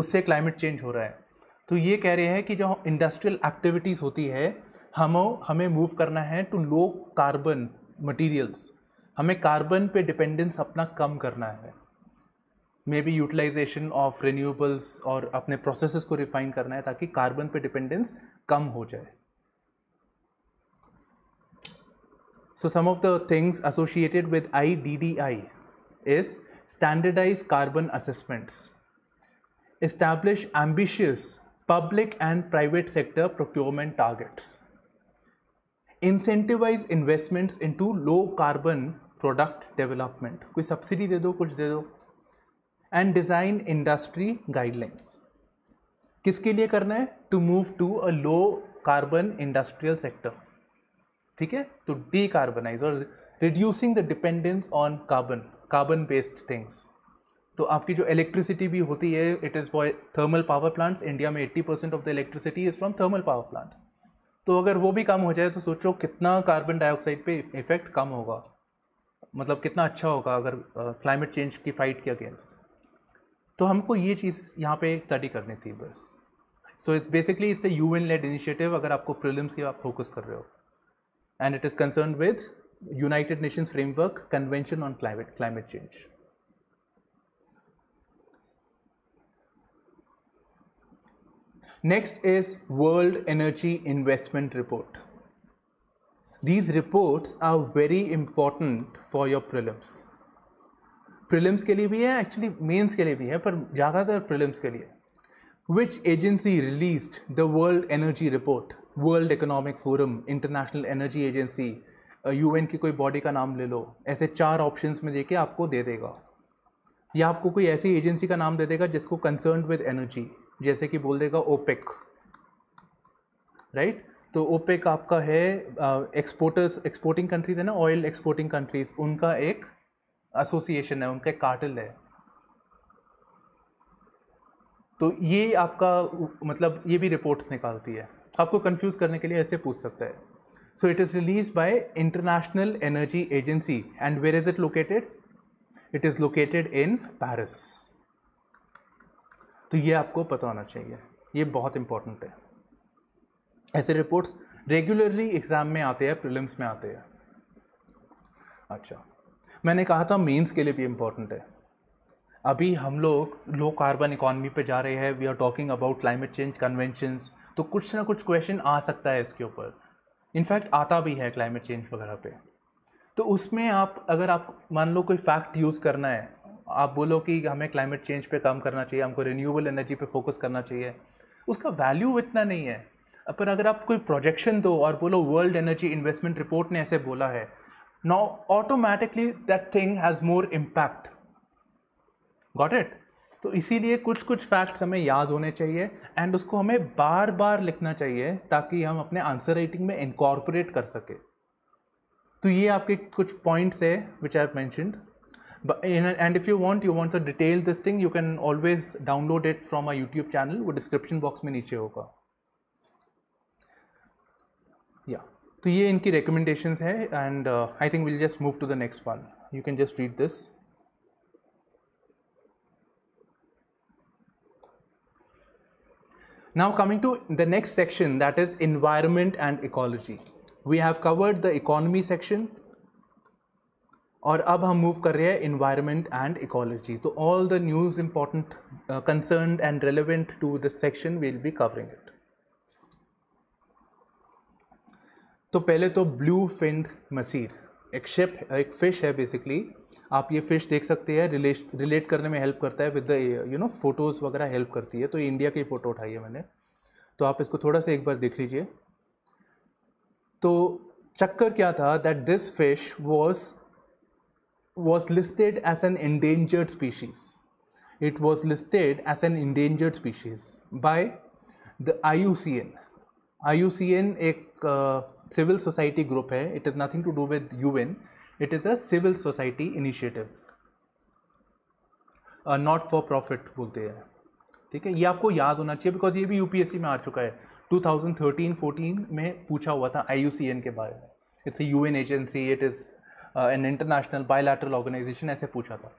उससे क्लाइमेट चेंज हो रहा है तो ये कह रहे हैं कि जो इंडस्ट्रियल एक्टिविटीज़ होती है हम हमें मूव करना है टू लो कार्बन मटेरियल्स हमें कार्बन पे डिपेंडेंस अपना कम करना है maybe utilisation of renewables और अपने प्रोसेसेस को रिफाइन करना है ताकि कार्बन पे डिपेंडेंस कम हो जाए So some of the things associated with IDDI is standardized carbon assessments, establish ambitious public and private sector procurement targets, incentivize investments into low carbon product development, koi subsidy de do kuch de do and design industry guidelines किसके लिए करना है to move to a low carbon industrial sector ठीक है तो carbonise और reducing the dependence on carbon carbon based things तो आपकी जो इलेक्ट्रिसिटी भी होती है it is by thermal power plants India में 80 percent of the electricity is from thermal power plants तो अगर वो भी कम हो जाए तो सोचो कितना कार्बन डाइऑक्साइड पे इफेक्ट कम होगा मतलब कितना अच्छा होगा अगर क्लाइमेट uh, चेंज की फ़ाइट के अगेंस्ट तो हमको ये चीज़ यहाँ पे स्टडी करनी थी बस so it's basically it's a U N led initiative अगर आपको प्रॉब्लम्स की आप फोकस कर रहे हो and it is concerned with United Nations Framework Convention on Climate, Climate Change. Next is World Energy Investment Report. These reports are very important for your prelims. Prelims के लिए भी है actually mains के लिए भी है पर ज़्यादातर prelims के लिए Which agency released the World Energy Report? World Economic Forum International Energy Agency यू की कोई बॉडी का नाम ले लो ऐसे चार ऑप्शंस में देके आपको दे देगा या आपको कोई ऐसी एजेंसी का नाम दे देगा जिसको कंसर्न विद एनर्जी जैसे कि बोल देगा ओपेक राइट right? तो ओपेक आपका है एक्सपोर्टर्स एक्सपोर्टिंग कंट्रीज है ना ऑयल एक्सपोर्टिंग कंट्रीज उनका एक एसोसिएशन है उनका एक कार्टल है तो ये आपका मतलब ये भी रिपोर्ट्स निकालती है आपको कन्फ्यूज़ करने के लिए ऐसे पूछ सकता है so it is release by International Energy Agency and where is it located it is located in Paris तो ये आपको पता होना चाहिए ये बहुत इंपॉर्टेंट है ऐसे रिपोर्ट्स रेगुलरली एग्ज़ाम में आते हैं प्रिलिम्स में आते हैं अच्छा मैंने कहा था मेंस के लिए भी इंपॉर्टेंट है अभी हम लोग लो कार्बन इकोनॉमी पे जा रहे हैं we are talking about climate change conventions तो कुछ ना कुछ क्वेश्चन आ सकता है इसके ऊपर इनफैक्ट आता भी है क्लाइमेट चेंज वगैरह पे तो उसमें आप अगर आप मान लो कोई फैक्ट यूज़ करना है आप बोलो कि हमें क्लाइमेट चेंज पे काम करना चाहिए हमको रिन्यूएबल एनर्जी पे फोकस करना चाहिए उसका वैल्यू इतना नहीं है पर अगर आप कोई प्रोजेक्शन दो और बोलो वर्ल्ड एनर्जी इन्वेस्टमेंट रिपोर्ट ने ऐसे बोला है now automatically that thing has more impact got it तो इसीलिए कुछ कुछ फैक्ट्स हमें याद होने चाहिए एंड उसको हमें बार बार लिखना चाहिए ताकि हम अपने आंसर राइटिंग में इनकॉर्पोरेट कर सके तो ये आपके कुछ पॉइंट्स है which I have mentioned and if you want you want the detail this thing you can always download it from I YouTube channel वो डिस्क्रिप्शन बॉक्स में नीचे होगा या तो ये इनकी रिकमेंडेशंस है and I think will just move to the next one you can just read this Now coming to the next section that is environment and ecology. We have covered the economy section और अब हम move कर रहे हैं environment and ecology तो all the news important concern and relevant to this section will be covering it तो पहले तो ब्लू फिंड मसीर एक शिप एक फ़िश है बेसिकली आप ये फ़िश देख सकते हैं रिलेट रिलेट करने में हेल्प करता है with the you know photos वगैरह हेल्प करती है तो इंडिया की फ़ोटो उठाई है मैंने तो आप इसको थोड़ा सा एक बार देख लीजिए तो चक्कर क्या था that this fish was was listed as an endangered species it was listed as an endangered species by the I U C N I U C N एक सिविल सोसाइटी ग्रुप है it is nothing to do with U N It is a civil society initiative, not for profit बोलते हैं ठीक है ये आपको याद होना चाहिए बिकॉज ये भी यूपीएससी में आ चुका है 2013-14 में पूछा हुआ था आई के बारे में it's a U agency it is an international bilateral organisation ऐसे पूछा था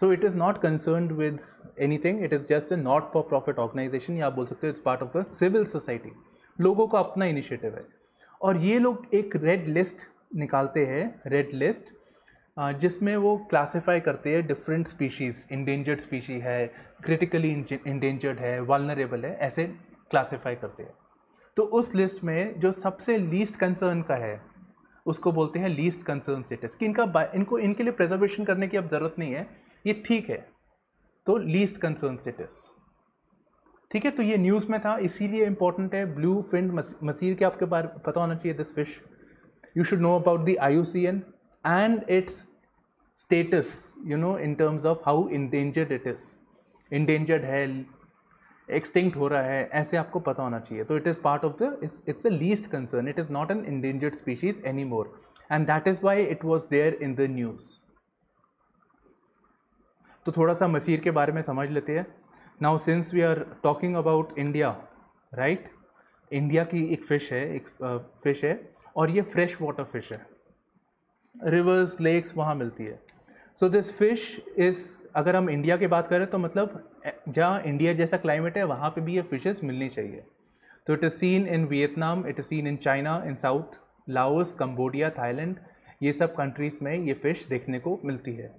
so it is not concern with anything it is just a not for profit organisation या आप बोल सकते हो it's part of the civil society लोगों का अपना इनिशिएटिव है और ये लोग एक रेड लिस्ट निकालते हैं रेड लिस्ट जिसमें वो क्लासिफाई करते हैं डिफरेंट स्पीशीज़ इंडेंजर्ड स्पीशी है क्रिटिकली इंडेंजर्ड है वालनरेबल है ऐसे क्लासिफाई करते हैं तो उस लिस्ट में जो सबसे लीस्ट कंसर्न का है उसको बोलते हैं लीस्ट कंसर्न स्टेटस कि इनका इनको इनके लिए प्रिजर्वेशन करने की अब ज़रूरत नहीं है ये ठीक है तो लीस्ट कंसर्न स्टेटस ठीक है तो ये न्यूज़ में था इसीलिए इंपॉर्टेंट है ब्लू फिंड मसीर के आपके बारे पता होना चाहिए this fish you should know about the IUCN and its status, you know, in terms of how endangered it is. Endangered है extinct हो रहा है ऐसे आपको पता होना चाहिए तो it is part of the it's, it's the least concern. It is not an endangered species anymore. And that is why it was there in the news. तो थोड़ा सा मसीर के बारे में समझ लेते हैं now since we are talking about India right India की एक फ़िश है एक फ़िश है और ये फ्रेश वाटर फिश है रिवर्स लेक्स वहाँ मिलती है सो दिस फिश इस अगर हम इंडिया की बात करें तो मतलब जहाँ इंडिया जैसा क्लाइमेट है वहाँ पे भी ये फिशेस मिलनी चाहिए तो it is seen in Vietnam it is seen in China in South Laos Cambodia Thailand ये सब कंट्रीज़ में ये फ़िश देखने को मिलती है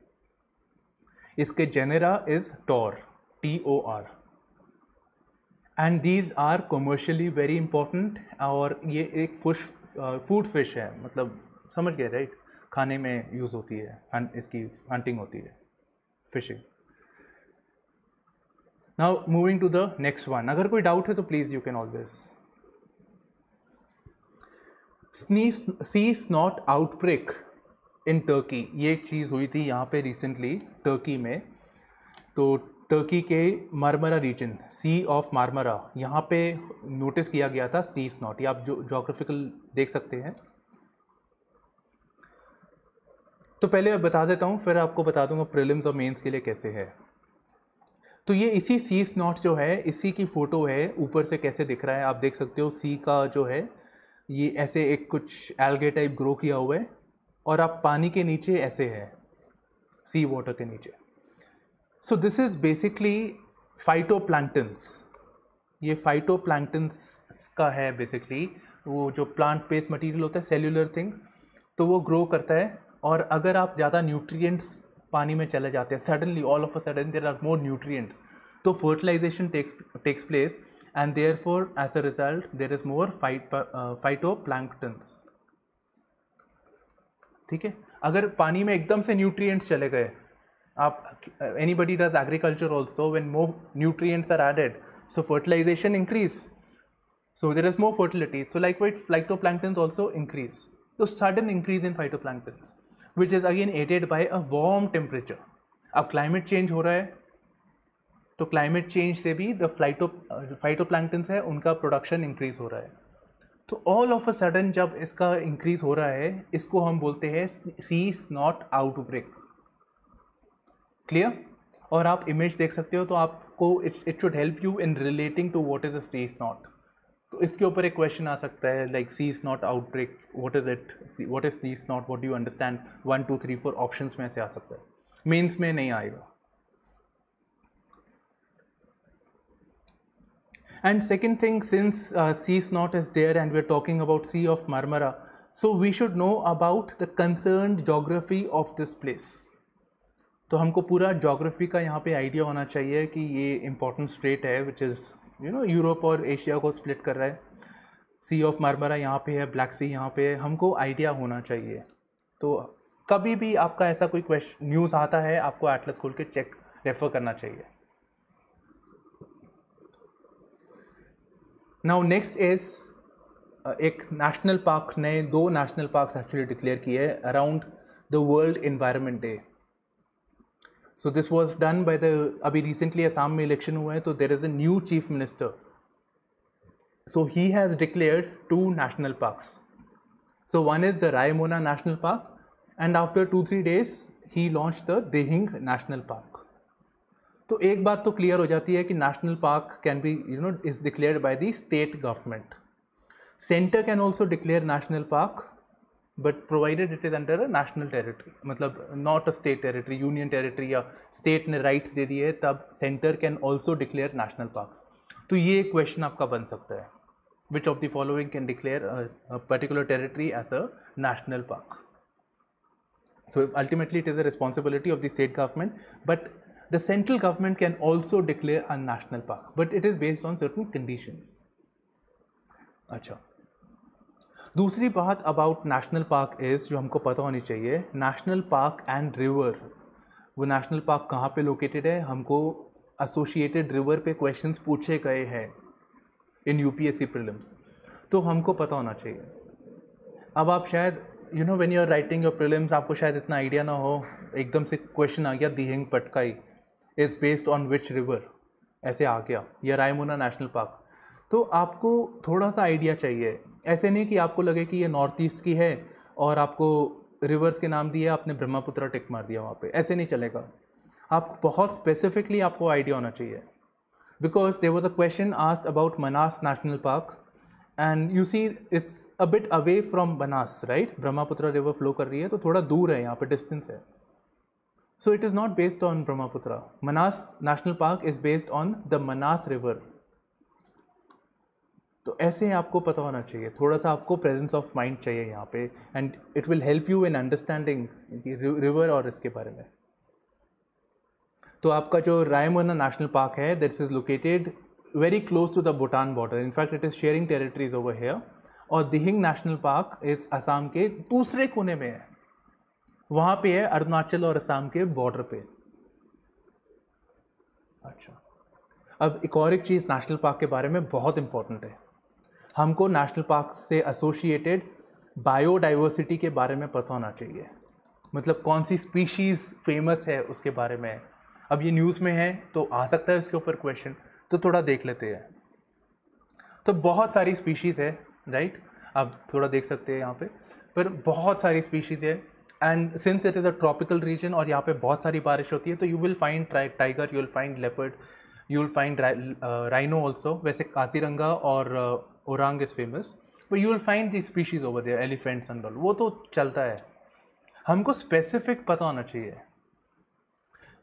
इसके genera is Tor T O R and these are commercially very important और ये एक फुश फूड फिश है मतलब समझ गए राइट खाने में यूज़ होती है इसकी हंटिंग होती है fishing now moving to the next one अगर कोई डाउट है तो please you can always see snot outbreak in Turkey ये एक चीज़ हुई थी यहाँ पे रिसेंटली टर्की में तो टर्की के मारमरा रीजन सी ऑफ मारमरा यहाँ पे नोटिस किया गया था सी नॉट ये आप जो जोग्राफिकल देख सकते हैं तो पहले मैं बता देता हूँ फिर आपको बता दूंगा प्रिलिम्स और मेंस के लिए कैसे है तो ये इसी सी स्नॉट जो है इसी की फ़ोटो है ऊपर से कैसे दिख रहा है आप देख सकते हो सी का जो है ये ऐसे एक कुछ एल्गे टाइप ग्रो किया हुआ है और आप पानी के नीचे ऐसे है सी वाटर के नीचे so this is basically phyto phytoplanktons ये फाइटो फाइटोप्लैंक्टन्स का है बेसिकली वो जो प्लांट बेस्ड मटेरियल होता है सेल्यूलर थिंग तो वो ग्रो करता है और अगर आप ज़्यादा न्यूट्रिएंट्स पानी में चले जाते हैं suddenly all of a sudden there are more nutrients तो fertilisation takes takes place and therefore as a result there is more phyto phytoplanktons ठीक है अगर पानी में एकदम से न्यूट्रिएंट्स चले गए आप anybody does agriculture also when more nutrients are added so fertilization increase so there is more fertility so likewise phytoplanktons also increase so sudden increase in phytoplanktons which is again aided by a warm temperature अब climate change हो रहा है तो climate change से भी the फ्लाइटो phytoplanktons है उनका production increase हो रहा है तो ऑल ऑफ अ सडन जब इसका इंक्रीज हो रहा है इसको हम बोलते हैं sea is not outbreak clear और आप इमेज देख सकते हो तो आपको it should help you in relating to what is a sea is not तो इसके ऊपर एक क्वेश्चन आ सकता है like sea is not outbreak what is it what is sea is not what you understand one two three four option में से आ सकता है मीन्स में नहीं आएगा and second thing since sea is not is there and we are talking about Sea of Marmara so we should know about the concern geography of this place तो हमको पूरा जोग्राफी का यहाँ पे आइडिया होना चाहिए कि ये इम्पोर्टेंट स्ट्रेट है which is you know Europe और एशिया को स्प्लिट कर रहा है सी ऑफ मारमरा यहाँ पे है ब्लैक सी यहाँ पे है हमको आइडिया होना चाहिए तो कभी भी आपका ऐसा कोई क्वेश्चन न्यूज़ आता है आपको एटलस खोल के चेक रेफ़र करना चाहिए नाउ नेक्स्ट इज़ एक नेशनल पार्क ने दो नेशनल पार्क एक्चुअली डिक्लेयर किए around the world environment day So this was done by the, abhi recently Assam mein election hua hai, so there is a new chief minister. So he has declared two national parks. So one is the Raimona National Park and after 2-3 days he launched the Dehing National Park. तो एक बात तो clear हो जाती है कि national park can be you know is declared by the state government centre can also but provided it is under a national territory मतलब not a state territory union territory या स्टेट ने rights दे दिए तब centre can also declare national park तो ये question आपका बन सकता है which of the following can declare particular territory as a national park so ultimately it is a responsibility of the state government but the central government can also declare a national park but it is based on certain condition अच्छा दूसरी बात about national park is जो हमको पता होनी चाहिए national park and river वो national park कहाँ पे लोकेटेड है हमको एसोशिएटेड रिवर पे क्वेश्चंस पूछे गए हैं इन यूपीएससी प्रीलिम्स तो हमको पता होना चाहिए अब आप शायद you know when you are writing your prelims आपको शायद इतना आइडिया ना हो एकदम से क्वेश्चन आ गया Dehing Patkai is based on which river ऐसे आ गया या रायमुना नेशनल पार्क तो आपको थोड़ा सा आइडिया चाहिए ऐसे नहीं कि आपको लगे कि ये नॉर्थ ईस्ट की है और आपको रिवर्स के नाम दिए आपने ब्रह्मपुत्र टिक मार दिया वहाँ पे ऐसे नहीं चलेगा आपको बहुत स्पेसिफिकली आपको आइडिया होना चाहिए because there was a question asked about Manas national park and you see it's a bit away from Banas right Brahmaputra river flow कर रही है तो थोड़ा दूर है यहाँ पर डिस्टेंस है so it is not based on Brahmaputra Manas national park is based on the Manas river तो ऐसे ही आपको पता होना चाहिए थोड़ा सा आपको प्रेजेंस ऑफ माइंड चाहिए यहाँ पे and it will help you in understanding river और इसके बारे में तो आपका जो रायमोना नेशनल पार्क है this is located very close to the Bhutan border in fact it is sharing territories over here और दिहिंग नेशनल पार्क इस असम के दूसरे कोने में है वहाँ पे है अरुणाचल और असम के बॉर्डर पे अच्छा अब एक और एक चीज़ नेशनल पार्क के बारे में बहुत इंपॉर्टेंट है हमको नेशनल पार्क से एसोशिएटेड बायोडाइवर्सिटी के बारे में पता होना चाहिए मतलब कौन सी स्पीशीज़ फेमस है उसके बारे में अब ये न्यूज़ में है तो आ सकता है उसके ऊपर क्वेश्चन तो थोड़ा देख लेते हैं तो बहुत सारी स्पीशीज़ है राइट आप थोड़ा देख सकते हैं यहाँ पे पर बहुत सारी स्पीशीज़ है and since it is a tropical region और यहाँ पे बहुत सारी बारिश होती है तो you will find tiger you will find leopard you will find rhino also वैसे काजीरंगा और uh, orang is famous but you will find the species over there elephants and all वो तो चलता है हमको स्पेसिफिक पता होना चाहिए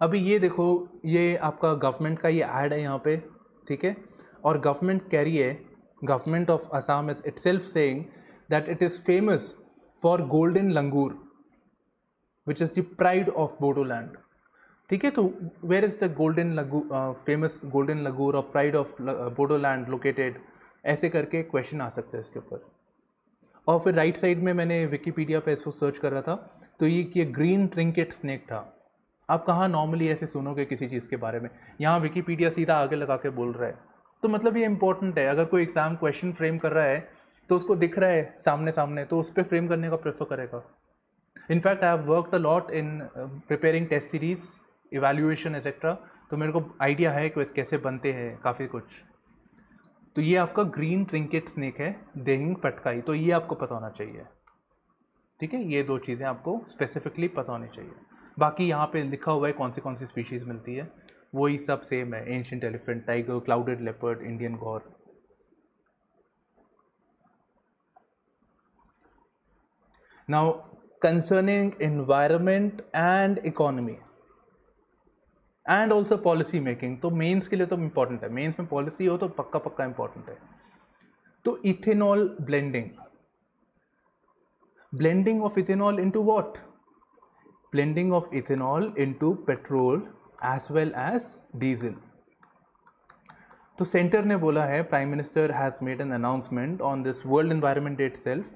अभी ये देखो ये आपका गवर्नमेंट का ये ऐड है यहाँ पे ठीक है और गवर्नमेंट कह रही है government of Assam is itself saying that it is famous for golden langur which is the pride of Bodoland ठीक है तो where is the golden langur famous golden langur और प्राइड ऑफ बोडोलैंड लोकेटेड ऐसे करके क्वेश्चन आ सकता है इसके ऊपर और फिर राइट साइड में मैंने विकीपीडिया पे इसको सर्च कर रहा था तो ये कि ग्रीन ट्रिंकेट स्नैक था आप कहाँ नॉर्मली ऐसे सुनोगे किसी चीज़ के बारे में यहाँ विकीपीडिया सीधा आगे लगा के बोल रहा है तो मतलब ये इंपॉर्टेंट है अगर कोई एग्ज़ाम क्वेश्चन फ्रेम कर रहा है तो उसको दिख रहा है सामने सामने तो उस पर फ्रेम करने का प्रेफर करेगा in fact I have worked a lot in preparing test series evaluation etcetera तो मेरे को आइडिया है कि कैसे बनते हैं काफ़ी कुछ तो ये आपका ग्रीन ट्रिंकेट स्नेक है देहिंग पटकाई तो ये आपको पता होना चाहिए ठीक है ये दो चीज़ें आपको स्पेसिफिकली पता होनी चाहिए बाकी यहाँ पे लिखा हुआ है कौन सी कौन सी स्पीशीज़ मिलती है वही सब सेम है ancient elephant tiger clouded leopard Indian gaur now concerning environment and economy and also policy making तो मेन्स के लिए तो इम्पॉर्टेंट है मेन्स में पॉलिसी हो तो पक्का पक्का इम्पॉर्टेंट है तो ethanol blending blending of ethanol into what blending of ethanol into petrol as well as diesel तो सेंटर ने बोला है prime minister has made an announcement on this world environment date self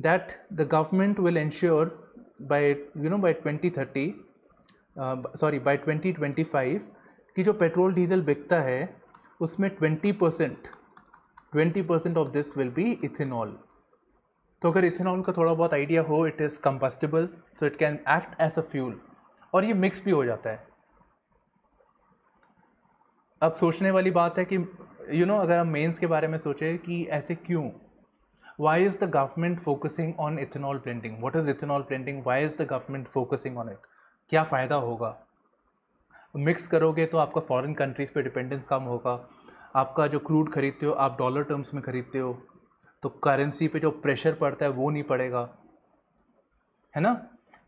that the government will ensure by you know by thirty sorry by 2025 कि जो petrol diesel बिकता है उसमें 20 percent twenty percent of this will be ethanol तो अगर ethanol का थोड़ा बहुत आइडिया हो it is combustible so it can act as a fuel और ये मिक्स भी हो जाता है अब सोचने वाली बात है कि यू you नो know, अगर हम मेंस के बारे में सोचें कि ऐसे क्यों why is the government focusing on ethanol printing what is ethanol printing why is the government focusing on it क्या फ़ायदा होगा मिक्स करोगे तो आपका फॉरेन कंट्रीज़ पे डिपेंडेंस कम होगा आपका जो क्रूड ख़रीदते हो आप डॉलर टर्म्स में ख़रीदते हो तो करेंसी पे जो प्रेशर पड़ता है वो नहीं पड़ेगा है ना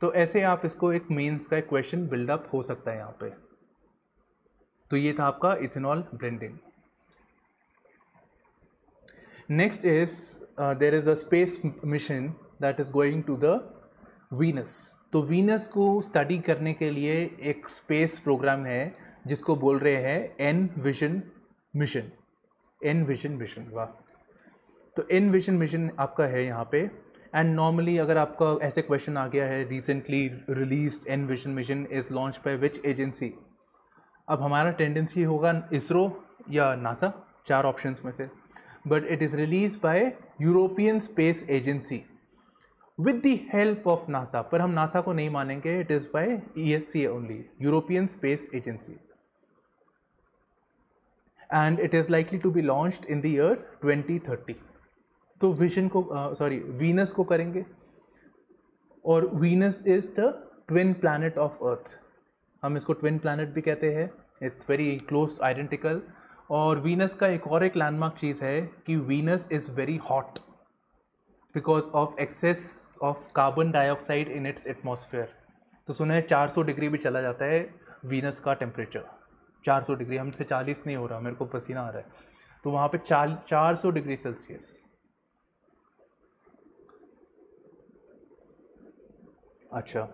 तो ऐसे आप इसको एक मेंस का एक क्वेश्चन बिल्डअप हो सकता है यहाँ पे तो ये था आपका ethanol blending next is there is a space mission that is going to the Venus तो वीनस को स्टडी करने के लिए एक स्पेस प्रोग्राम है जिसको बोल रहे हैं EnVision mission EnVision mission वाह तो एन विजन मिशन आपका है यहाँ पे एंड नॉर्मली अगर आपका ऐसे क्वेश्चन आ गया है recently release EnVision mission is launch by which agency अब हमारा टेंडेंसी होगा इसरो या नासा चार ऑप्शंस में से but it is release by European Space Agency with the help of NASA पर हम नासा को नहीं मानेंगे it is by E S C only European Space Agency and it is likely to be launch in the year 2030 तो vision को sorry uh, Venus को करेंगे और Venus is the twin planet of Earth हम इसको twin planet भी कहते हैं इट्स वेरी क्लोज आइडेंटिकल और वीनस का एक और एक लैंडमार्क चीज़ है कि Venus is very hot because of excess of carbon dioxide in its atmosphere तो सुना है चार सौ डिग्री भी चला जाता है वीनस का टेम्परेचर चार सौ डिग्री हमसे चालीस नहीं हो रहा मेरे को पसीना आ रहा है तो वहाँ पे चार चार डिग्री सेल्सियस अच्छा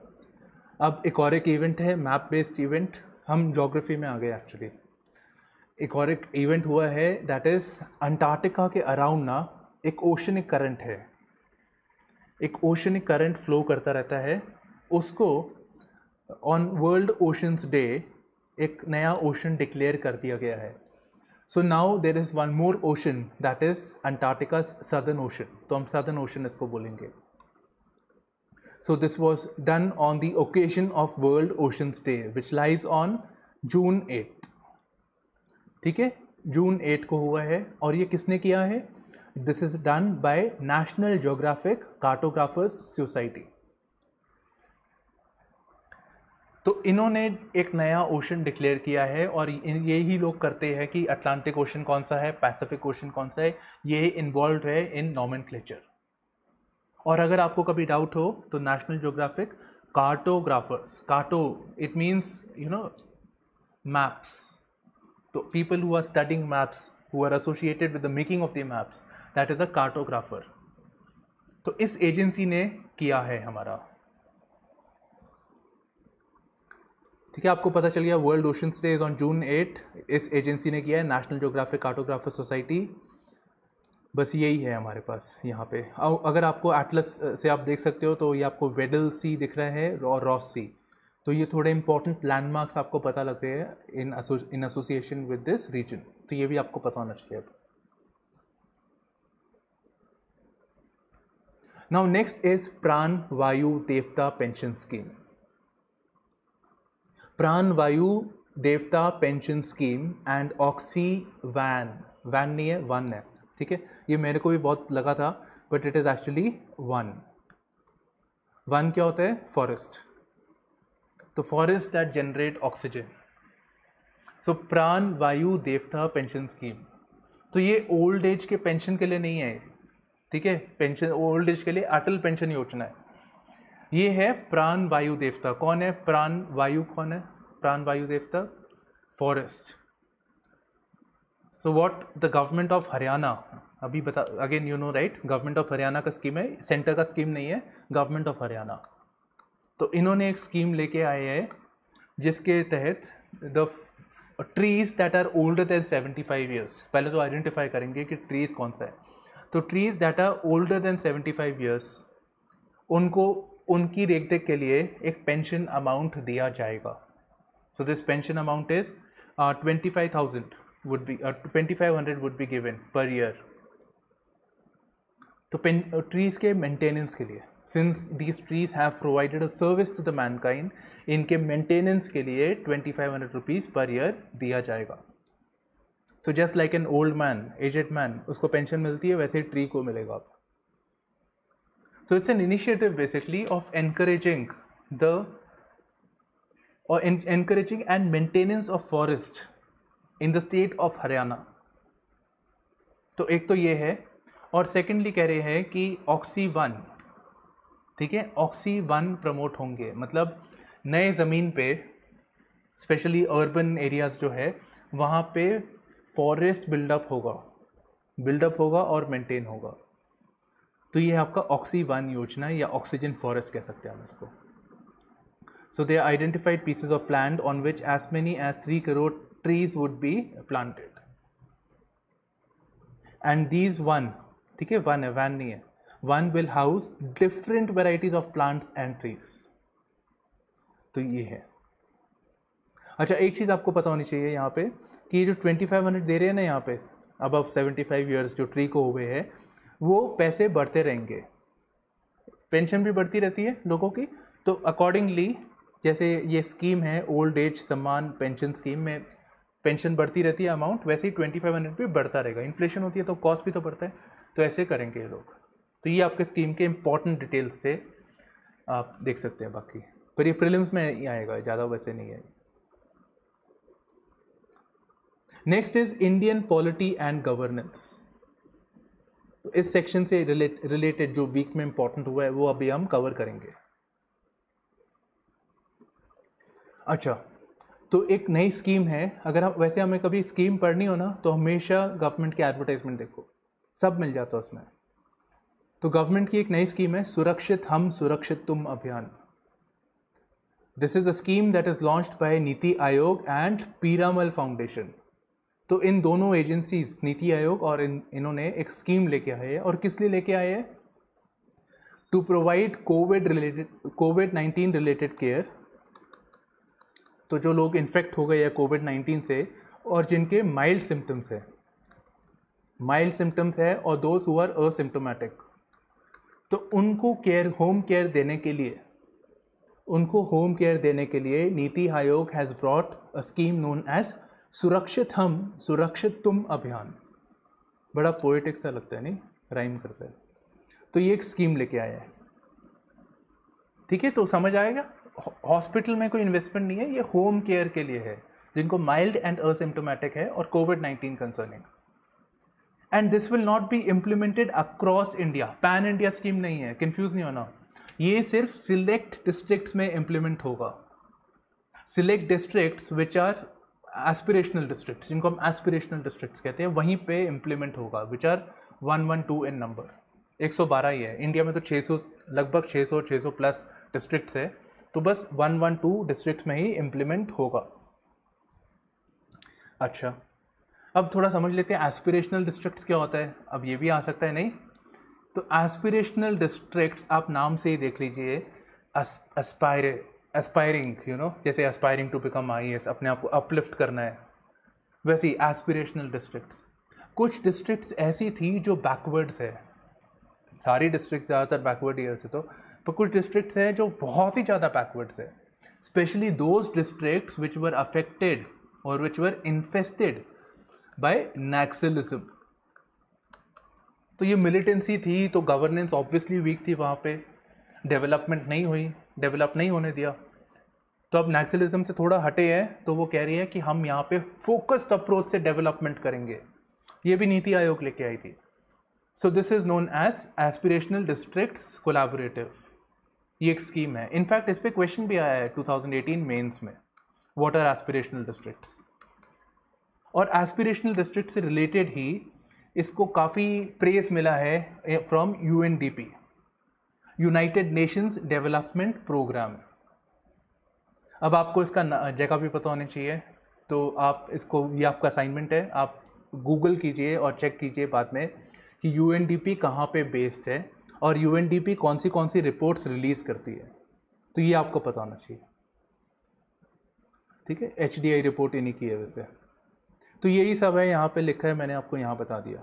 अब एक और एक इवेंट है मैप बेस्ड इवेंट हम जोग्राफी में आ गए एक्चुअली एक और एक इवेंट हुआ है दैट इज़ अंटार्कटिका के अराउंड ना एक ओशनिक करंट है एक ओशनिक करंट फ्लो करता रहता है उसको ऑन वर्ल्ड ओशंस डे एक नया ओशन डिक्लेयर कर दिया गया है so now there is one more ocean that is Antarctica southern ocean तो हम सदर्न ओशन इसको बोलेंगे so this was done on the occasion of world oceans day which lies on June eight ठीक है जून एट को हुआ है और ये किसने किया है This is done by National Geographic Cartographers Society. तो इन्होंने एक नया ओशन डिक्लेयर किया है और ये ही लोग करते हैं कि अटलांटिक ओशन कौन सा है पैसिफिक ओशन कौन सा है ये इन्वॉल्व है इन नॉमन और अगर आपको कभी डाउट हो तो national geographic cartographers carto it means you know maps तो people who are studying maps who are associated with the making of the maps that is a cartographer तो इस एजेंसी ने किया है हमारा ठीक है आपको पता चल गया world ocean day is on June eight इस एजेंसी ने किया है नेशनल जोग्राफिक कार्टोग्राफर सोसाइटी बस यही है हमारे पास यहाँ पे और अगर आपको एटलस से आप देख सकते हो तो ये आपको वेडल सी दिख रहा है और रॉस सी तो ये थोड़े इंपॉर्टेंट लैंडमार्क्स आपको पता लग रहे हैं in in association with this region तो ये भी आपको पता होना चाहिए अब नाउ नेक्स्ट इज प्राण Vayu Devta pension scheme Pran Vayu Devta pension scheme and oxy van van नहीं है वन है ठीक है ये मेरे को भी बहुत लगा था बट इट इज़ एक्चुअली वन वन क्या होता है फॉरेस्ट तो forest that generate oxygen so Pran Vayu Devta pension scheme तो ये ओल्ड एज के पेंशन के लिए नहीं है ठीक है पेंशन ओल्ड एज के लिए अटल पेंशन योजना है ये है प्राण वायु देवता कौन है प्राण वायु कौन है Pran Vayu Devta forest so what the government of Haryana अभी बता again you know right government of Haryana का स्कीम है सेंटर का स्कीम नहीं है गवर्नमेंट ऑफ हरियाणा तो इन्होंने एक स्कीम लेके आए है जिसके तहत the trees that are older than seventy five years पहले तो आइडेंटिफाई करेंगे कि ट्रीज कौन सा है तो trees that are older than 75 years उनको उनकी देख देख के लिए एक पेंशन अमाउंट दिया जाएगा so this pension amount is twenty five thousand would be twenty five hundred would be given per year तो पेन ट्रीज़ uh, के मेंटेनेंस के लिए since these trees have provided a service to the mankind इनके maintenance के लिए twenty five hundred rupees per year दिया जाएगा so just like an old man aged man उसको पेंशन मिलती है वैसे ट्री को मिलेगा आपको so it's an initiative basically of encouraging the और encouraging and maintenance of forest in the state of Haryana तो एक तो ये है और सेकेंडली कह रहे हैं कि ऑक्सी वन ठीक है ऑक्सी वन प्रमोट होंगे मतलब नए ज़मीन पे स्पेशली अर्बन एरियाज़ जो है वहाँ पे फॉरेस्ट बिल्डअप होगा बिल्डअप होगा और मेंटेन होगा तो ये आपका ऑक्सी वन योजना या ऑक्सीजन फॉरेस्ट कह सकते हैं हम इसको so they are identified pieces of land on which as many as three crore trees would be planted and these वन ठीक है वन है वैन नहीं है वन will house different varieties of plants and trees तो ये है अच्छा एक चीज़ आपको पता होनी चाहिए यहाँ पे कि जो ट्वेंटी फाइव हंड्रेड दे रहे हैं ना यहाँ पे अबव फाइव ईयर्स जो ट्री को हुए हैं वो पैसे बढ़ते रहेंगे पेंशन भी बढ़ती रहती है लोगों की तो अकॉर्डिंगली जैसे ये स्कीम है old age Samman pension scheme में पेंशन बढ़ती रहती है अमाउंट वैसे ही ट्वेंटी फाइव हंड्रेड भी बढ़ता रहेगा इन्फ्लेशन होती है तो कॉस्ट भी तो बढ़ता है तो ऐसे करेंगे ये लोग तो ये आपके स्कीम के इंपॉर्टेंट डिटेल्स थे आप देख सकते हैं बाकी पर ये प्रिलिम्स में ही आएगा ज़्यादा वैसे नहीं है next is Indian polity and governance तो इस सेक्शन से रिलेटेड जो वीक में इंपॉर्टेंट हुआ है वो अभी हम कवर करेंगे अच्छा तो एक नई स्कीम है अगर हम वैसे हमें कभी स्कीम पढ़नी हो ना तो हमेशा गवर्नमेंट के एडवर्टाइजमेंट देखो सब मिल जाता है उसमें तो गवर्नमेंट की एक नई स्कीम है सुरक्षित Hum Surakshit Tum Abhiyan this is a scheme that is launched by NITI Aayog and Piramal foundation तो इन दोनों एजेंसीज नीति आयोग और इन इन्होंने एक स्कीम लेके आए हैं और किस लिए लेके आए हैं to provide COVID related COVID nineteen related care तो जो लोग इन्फेक्ट हो गए हैं कोविड नाइन्टीन से और जिनके माइल्ड सिम्टम्स है माइल्ड सिम्टम्स है और दोज हु आर असिम्टोमेटिक तो उनको केयर होम केयर देने के लिए उनको होम केयर देने के लिए NITI Aayog has brought a scheme known as Surakshit Hum Surakshit Tum अभियान बड़ा पोएटिक सा लगता है नहीं राइम करता है तो ये एक स्कीम लेके आया है ठीक है तो समझ आएगा हॉस्पिटल में कोई इन्वेस्टमेंट नहीं है ये होम केयर के लिए है जिनको माइल्ड एंड असिम्टोमेटिक है और COVID nineteen concerning and this will not be implemented across India pan India scheme नहीं है कन्फ्यूज नहीं होना ये सिर्फ सिलेक्ट डिस्ट्रिक्ट में इम्प्लीमेंट होगा select district which are aspirational district जिनको हम एस्पिरेशनल डिस्ट्रिक्ट कहते हैं वहीं पे इम्प्लीमेंट होगा which are one one two in number एक सौ बारह ही है इंडिया में तो छः सौ लगभग छः सौ छः सौ प्लस डिस्ट्रिक्ट है तो बस वन वन टू डिस्ट्रिक्ट में ही इम्प्लीमेंट होगा अच्छा अब थोड़ा समझ लेते हैं एस्पिरेशनल डिस्ट्रिक्ट्स क्या होता है अब ये भी आ सकता है नहीं तो एस्पिरेशनल डिस्ट्रिक्ट्स आप नाम से ही देख लीजिए एस्पायरे एस्पायरिंग यू नो जैसे एस्पायरिंग टू बिकम आई अपने आप को अपलिफ्ट करना है वैसे ही एस्पिरेशनल डिस्ट्रिक्ट्स कुछ डिस्ट्रिक्ट्स ऐसी थी जो बैकवर्ड्स है सारी डिस्ट्रिक्ट ज़्यादातर बैकवर्ड ईयर से तो पर कुछ डिस्ट्रिक्ट्स हैं जो बहुत ही ज़्यादा बैकवर्ड्स है specially those districts which were affected और विच वर इन्फेस्टेड बाय नैक्सलिज्म तो ये मिलिटेंसी थी तो गवर्नेंस ऑब्वियसली वीक थी वहाँ पे डेवलपमेंट नहीं हुई डेवलप नहीं होने दिया तो अब नेक्सलिज्म से थोड़ा हटे हैं तो वो कह रही है कि हम यहाँ पे फोकस्ड अप्रोच से डेवलपमेंट करेंगे ये भी नीति आयोग लेके आई थी so this is known as aspirational districts collaborative ये एक स्कीम है इनफैक्ट इस पर क्वेश्चन भी आया है 2018 मेंस में वाट आर एस्पिरेशनल डिस्ट्रिक्ट्स और एस्पिरेशनल डिस्ट्रिक्ट से रिलेटेड ही इसको काफ़ी प्रेस मिला है from U United Nations Development Programme अब आपको इसका जगह भी पता होना चाहिए तो आप इसको ये आपका असाइनमेंट है आप गूगल कीजिए और चेक कीजिए बाद में कि यू एन डी पी कहाँ पर बेस्ड है और यू एन डी पी कौन सी कौन सी रिपोर्ट्स रिलीज़ करती है तो ये आपको पता होना चाहिए ठीक है एच डी आई रिपोर्ट इन्हीं की है वैसे तो यही सब है यहाँ पे लिखा है मैंने आपको यहाँ बता दिया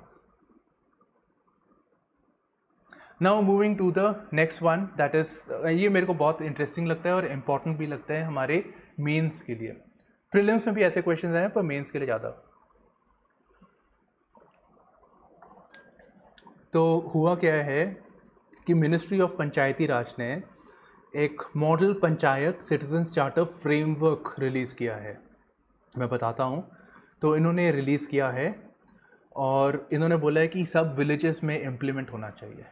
now moving to the next one that is ये मेरे को बहुत इंटरेस्टिंग लगता है और इम्पॉर्टेंट भी लगता है हमारे मेन्स के लिए प्रिलियम्स में भी ऐसे क्वेश्चन आए पर मेन्स के लिए ज़्यादा तो हुआ क्या है कि मिनिस्ट्री ऑफ पंचायती राज ने एक model panchayat citizens charter framework release किया है मैं बताता हूँ तो इन्होंने रिलीज़ किया है और इन्होंने बोला है कि सब विलेजेस में इम्प्लीमेंट होना चाहिए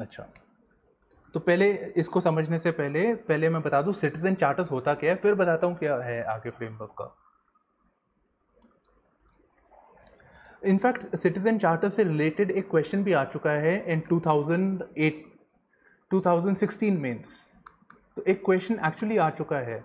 अच्छा तो पहले इसको समझने से पहले पहले मैं बता दूं सिटीजन चार्टर्स होता क्या है फिर बताता हूँ क्या है आगे फ्रेमवर्क का इनफैक्ट सिटीजन चार्टर से रिलेटेड एक क्वेश्चन भी आ चुका है इन 2008 2016 मेंस तो एक क्वेश्चन एक्चुअली आ चुका है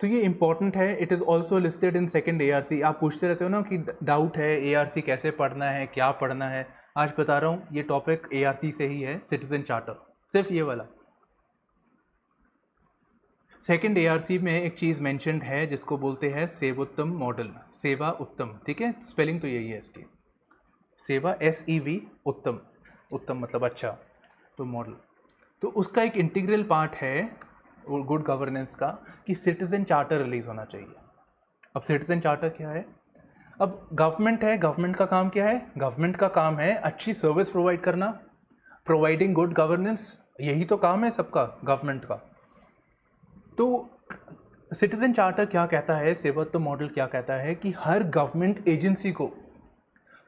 तो ये इम्पॉर्टेंट है it is also listed in second A आप पूछते रहते हो ना कि डाउट है ए कैसे पढ़ना है क्या पढ़ना है आज बता रहा हूँ ये टॉपिक ए से ही है सिटीजन चार्टर सिर्फ ये वाला सेकेंड ए में एक चीज़ मैंशनड है जिसको बोलते हैं सेवोत्तम मॉडल सेवा उत्तम ठीक है स्पेलिंग तो यही है इसकी सेवा एस ई वी उत्तम उत्तम मतलब अच्छा तो मॉडल तो उसका एक इंटीग्रल पार्ट है गुड गवर्नेंस का कि सिटीज़न चार्टर रिलीज़ होना चाहिए अब सिटीज़न चार्टर क्या है अब गवर्नमेंट है गवर्नमेंट का काम क्या है गवर्नमेंट का काम है अच्छी सर्विस प्रोवाइड करना प्रोवाइडिंग गुड गवर्नेंस यही तो काम है सबका गवर्नमेंट का तो सिटीज़न चार्टर क्या कहता है सेवत्व तो मॉडल क्या कहता है कि हर गवर्नमेंट एजेंसी को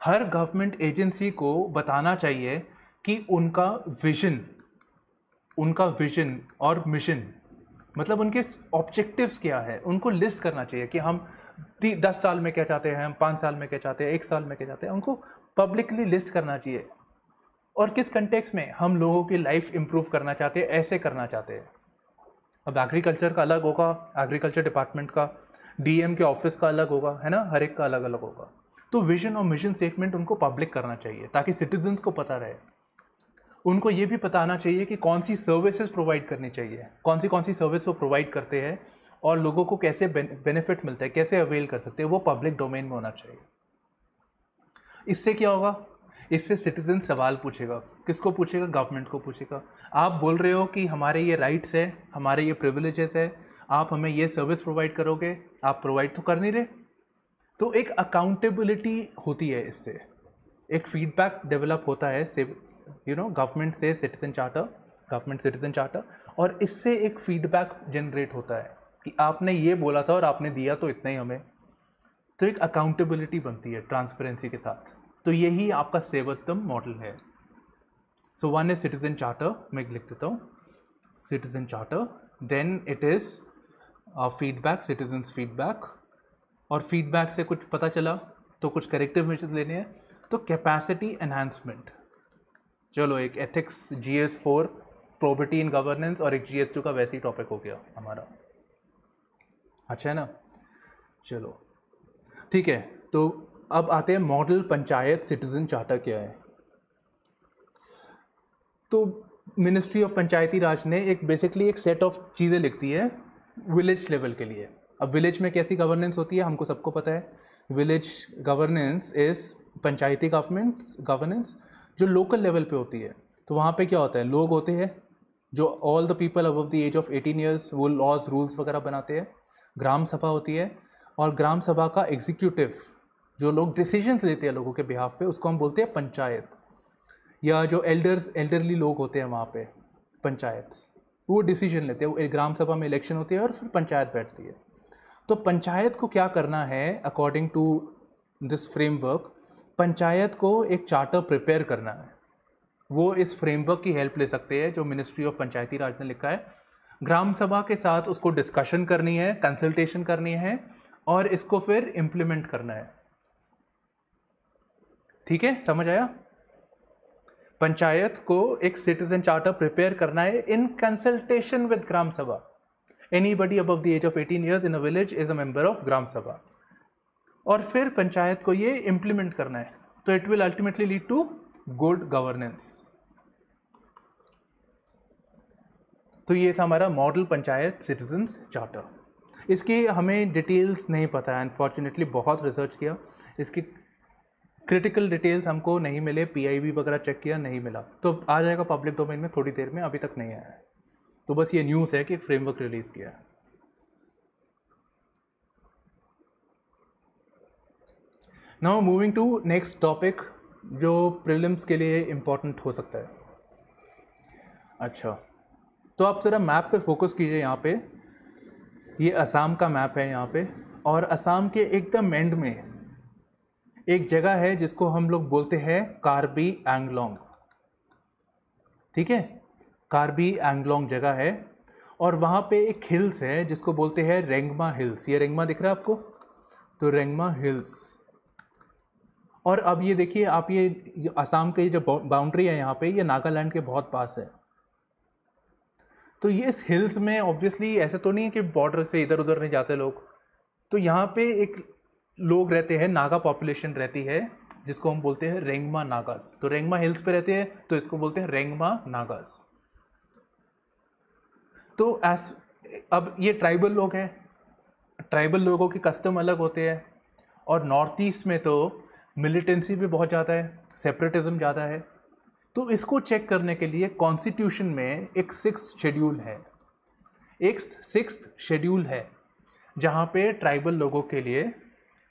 हर गवर्नमेंट एजेंसी को बताना चाहिए कि उनका विजन उनका विजन और मिशन मतलब उनके ऑब्जेक्टिव्स क्या है उनको लिस्ट करना चाहिए कि हम दस साल में क्या चाहते हैं हम पाँच साल में क्या चाहते हैं एक साल में क्या चाहते हैं उनको पब्लिकली लिस्ट करना चाहिए और किस कंटेक्स में हम लोगों की लाइफ इम्प्रूव करना चाहते हैं ऐसे करना चाहते हैं अब एग्रीकल्चर का अलग होगा एग्रीकल्चर डिपार्टमेंट का डीएम के ऑफिस का अलग होगा है ना हर एक का अलग अलग होगा तो विजन और मिशन स्टेटमेंट उनको पब्लिक करना चाहिए ताकि सिटीजन्स को पता रहे उनको ये भी पता आना चाहिए कि कौन सी सर्विसेज प्रोवाइड करनी चाहिए कौन सी कौन सी सर्विस वो प्रोवाइड करते हैं और लोगों को कैसे बेनिफिट मिलता है कैसे अवेल कर सकते हैं वो पब्लिक डोमेन में होना चाहिए इससे क्या होगा इससे सिटीजन सवाल पूछेगा किसको पूछेगा गवर्नमेंट को पूछेगा आप बोल रहे हो कि हमारे ये राइट्स है हमारे ये प्रिविलेजेस है आप हमें ये सर्विस प्रोवाइड करोगे आप प्रोवाइड तो कर नहीं रहे तो एक अकाउंटेबिलिटी होती है इससे एक फीडबैक डेवलप होता है यू नो गवर्नमेंट से citizen charter government citizen charter और इससे एक फीडबैक जनरेट होता है कि आपने ये बोला था और आपने दिया तो इतना ही हमें तो एक अकाउंटेबिलिटी बनती है ट्रांसपेरेंसी के साथ तो यही आपका सेवोत्तम मॉडल है so one is citizen charter मैं लिख देता हूँ citizen charter then it is feedback citizens feedback और फीडबैक से कुछ पता चला तो कुछ करेक्टिव मेजर्स लेने हैं तो कैपेसिटी एनहांसमेंट चलो एक ethics G S four probity in governance और एक जी एस टू का वैसे ही टॉपिक हो गया हमारा अच्छा है ना चलो ठीक है तो अब आते हैं मॉडल पंचायत सिटीज़न चार्टर क्या है तो मिनिस्ट्री ऑफ पंचायती राज ने एक बेसिकली एक सेट ऑफ चीज़ें लिखती है विलेज लेवल के लिए अब विलेज में कैसी गवर्नेंस होती है हमको सबको पता है विलेज गवर्नेंस इस पंचायती गवर्नमेंट गवर्नेंस जो लोकल लेवल पे होती है तो वहाँ पे क्या होता है लोग होते हैं जो all the people above the age of eighteen years वो लॉज रूल्स वगैरह बनाते हैं ग्राम सभा होती है और ग्राम सभा का एग्जीक्यूटिव जो लोग डिसीजंस लेते हैं लोगों के बिहाफ पे उसको हम बोलते हैं पंचायत या जो एल्डर्स एल्डरली लोग होते हैं वहाँ पे पंचायत वो डिसीजन लेते हैं वो ग्राम सभा में इलेक्शन होती है और फिर पंचायत बैठती है तो पंचायत को क्या करना है according to this framework panchayat को एक चार्टर प्रिपेयर करना है वो इस फ्रेमवर्क की हेल्प ले सकते हैं जो मिनिस्ट्री ऑफ पंचायती राज ने लिखा है ग्राम सभा के साथ उसको डिस्कशन करनी है कंसल्टेशन करनी है और इसको फिर इंप्लीमेंट करना है ठीक है समझ आया पंचायत को एक सिटीजन चार्टर प्रिपेयर करना है in consultation with Gram Sabha body above the age of eighteen years in a village is a member of Gram Sabha और फिर पंचायत को ये इम्प्लीमेंट करना है तो it will ultimately lead to good governance तो ये था हमारा मॉडल पंचायत सिटीजन्स चार्टर इसकी हमें डिटेल्स नहीं पता है अनफॉर्चुनेटली बहुत रिसर्च किया इसकी क्रिटिकल डिटेल्स हमको नहीं मिले पीआईबी वगैरह चेक किया नहीं मिला तो आ जाएगा पब्लिक डोमेन में थोड़ी देर में अभी तक नहीं आया है तो बस ये न्यूज़ है कि फ्रेमवर्क रिलीज़ किया है now moving to next topic जो प्रिलिम्स के लिए इम्पोर्टेंट हो सकता है अच्छा तो आप ज़रा मैप पे फोकस कीजिए यहाँ पे ये असम का मैप है यहाँ पे और असम के एकदम एंड में एक जगह है जिसको हम लोग बोलते हैं कार्बी एंगलोंग ठीक है कार्बी एंगलोंग जगह है और वहाँ पे एक हिल्स है जिसको बोलते हैं रेंगमा हिल्स ये रेंगमा दिख रहा है आपको तो रेंगमा हिल्स और अब ये देखिए आप ये असम के जो बाउंड्री है यहाँ पे ये नागालैंड के बहुत पास है तो ये इस हिल्स में ऑब्वियसली ऐसा तो नहीं है कि बॉर्डर से इधर उधर नहीं जाते लोग तो यहाँ पे एक लोग रहते हैं नागा पॉपुलेशन रहती है जिसको हम बोलते हैं रेंगमा नागास तो रेंगमा हिल्स पे रहते हैं तो इसको बोलते हैं रेंगमा नागास तो एस अब ये ट्राइबल लोग हैं ट्राइबल लोगों के कस्टम अलग होते हैं और नॉर्थ ईस्ट में तो मिलिटेंसी भी बहुत ज़्यादा है सेपरेटिज़म ज़्यादा है तो इसको चेक करने के लिए कॉन्स्टिट्यूशन में एक सिक्स शेड्यूल है एक सिक्स शेड्यूल है जहाँ पे ट्राइबल लोगों के लिए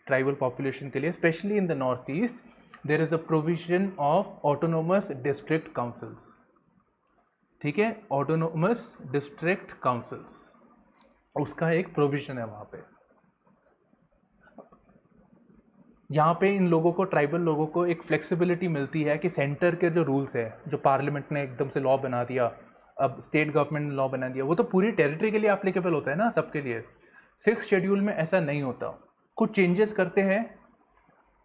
ट्राइबल पॉपुलेशन के लिए specially in the north east there is a provision of autonomous district councils ठीक है ऑटोनोमस डिस्ट्रिक्ट काउंसिल्स उसका एक प्रोविजन है वहाँ पे यहाँ पे इन लोगों को ट्राइबल लोगों को एक फ्लेक्सिबिलिटी मिलती है कि सेंटर के जो रूल्स है जो पार्लियामेंट ने एकदम से लॉ बना दिया अब स्टेट गवर्नमेंट ने लॉ बना दिया वो तो पूरी टेरिटरी के लिए अप्लीकेबल होता है ना सबके लिए सिक्स शेड्यूल में ऐसा नहीं होता कुछ चेंजेस करते हैं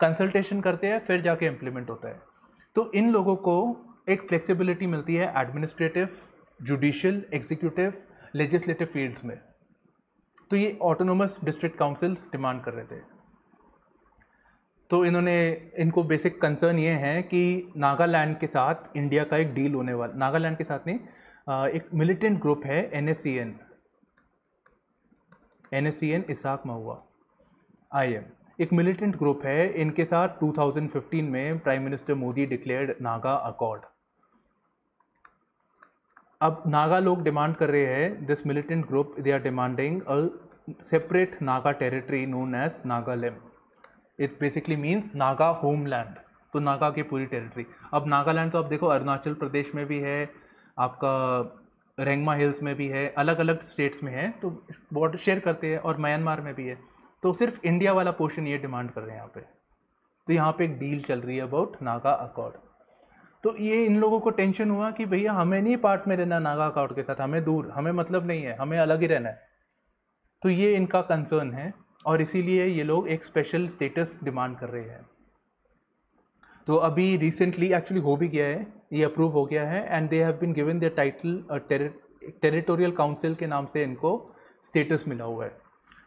कंसल्टेशन करते हैं फिर जाके इम्प्लीमेंट होता है तो इन लोगों को एक फ्लेक्सिबिलिटी मिलती है administrative judicial executive legislative fields में तो ये ऑटोनोमस डिस्ट्रिक्ट काउंसिल डिमांड कर रहे थे तो इन्होंने इनको बेसिक कंसर्न ये है कि नागालैंड के साथ इंडिया का एक डील होने वाला नागालैंड के साथ नहीं एक मिलिटेंट ग्रुप है N S C N N S C N Isak Muivah I M एक मिलिटेंट ग्रुप है इनके साथ 2015 में prime minister Modi declared Naga accord अब नागा लोग डिमांड कर रहे हैं this militant group they are demanding a separate Naga territory known as Nagaland it basically means Naga homeland तो नागा की पूरी टेरिटरी अब नागालैंड तो आप देखो अरुणाचल प्रदेश में भी है आपका रेंगमा हिल्स में भी है अलग अलग स्टेट्स में है तो बॉर्डर शेयर करते हैं और म्यांमार में भी है तो सिर्फ इंडिया वाला पोर्शन ये डिमांड कर रहे हैं यहाँ पे तो यहाँ पे एक डील चल रही है अबाउट नागा अकॉर्ड तो ये इन लोगों को टेंशन हुआ कि भैया हमें नहीं पार्ट में रहना नागा अकॉर्ड के साथ हमें दूर हमें मतलब नहीं है हमें अलग ही रहना है तो ये इनका कंसर्न है और इसीलिए ये लोग एक स्पेशल स्टेटस डिमांड कर रहे हैं तो अभी रिसेंटली एक्चुअली हो भी गया है ये अप्रूव हो गया है and they have been given the title territorial council के नाम से इनको स्टेटस मिला हुआ है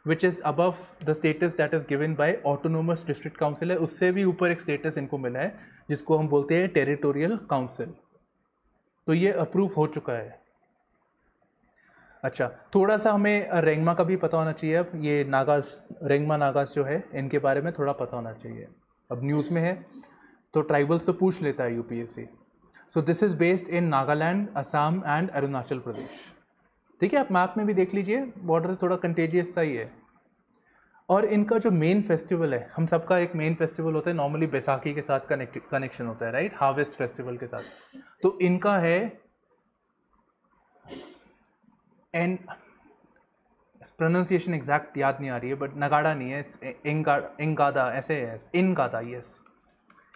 which is above the status that is given by autonomous district council है उससे भी ऊपर एक स्टेटस इनको मिला है जिसको हम बोलते हैं टेरिटोरियल काउंसिल तो ये अप्रूव हो चुका है अच्छा थोड़ा सा हमें रेंगमा का भी पता होना चाहिए अब ये नागास रेंगमा नागास जो है इनके बारे में थोड़ा पता होना चाहिए अब न्यूज़ में है तो ट्राइबल्स तो पूछ लेता है UPSC so this is based in Nagaland Assam and Arunachal Pradesh ठीक है आप मैप में भी देख लीजिए बॉर्डर थोड़ा कंटेजियस सा ही है और इनका जो मेन फेस्टिवल है हम सबका एक मेन फेस्टिवल होता है नॉर्मली बैसाखी के साथ कनेक्ट कनेक्शन होता है राइट हार्वेस्ट फेस्टिवल के साथ तो इनका है एन प्रोनाउंसिएशन एग्जैक्ट याद नहीं आ रही है बट नगाड़ा नहीं है इंगादा ऐसे है इन गादा यस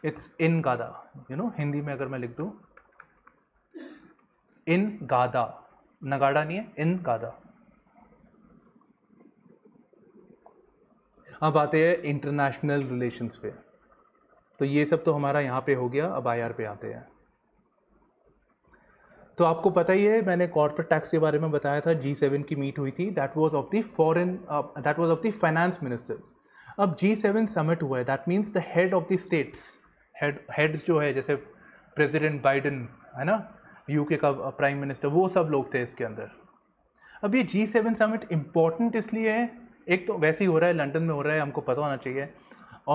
इट्स इन गादा यू नो हिंदी में अगर मैं लिख दूँ इन गादा नगाड़ा नहीं है इन गादा अब आते हैं इंटरनेशनल रिलेशंस पे तो ये सब तो हमारा यहाँ पे हो गया अब आई आर पे आते हैं तो आपको पता ही है मैंने कॉर्पोरेट टैक्स के बारे में बताया था जी सेवन की मीट हुई थी that was of the foreign that was of the finance ministers अब जी सेवन समिट हुआ है that means the head of the states head heads जो है जैसे प्रेसिडेंट बाइडन है ना यूके का प्राइम uh, मिनिस्टर वो सब लोग थे इसके अंदर अब ये जी सेवन समिट इम्पॉर्टेंट इसलिए है एक तो वैसे ही हो रहा है लंदन में हो रहा है हमको पता होना चाहिए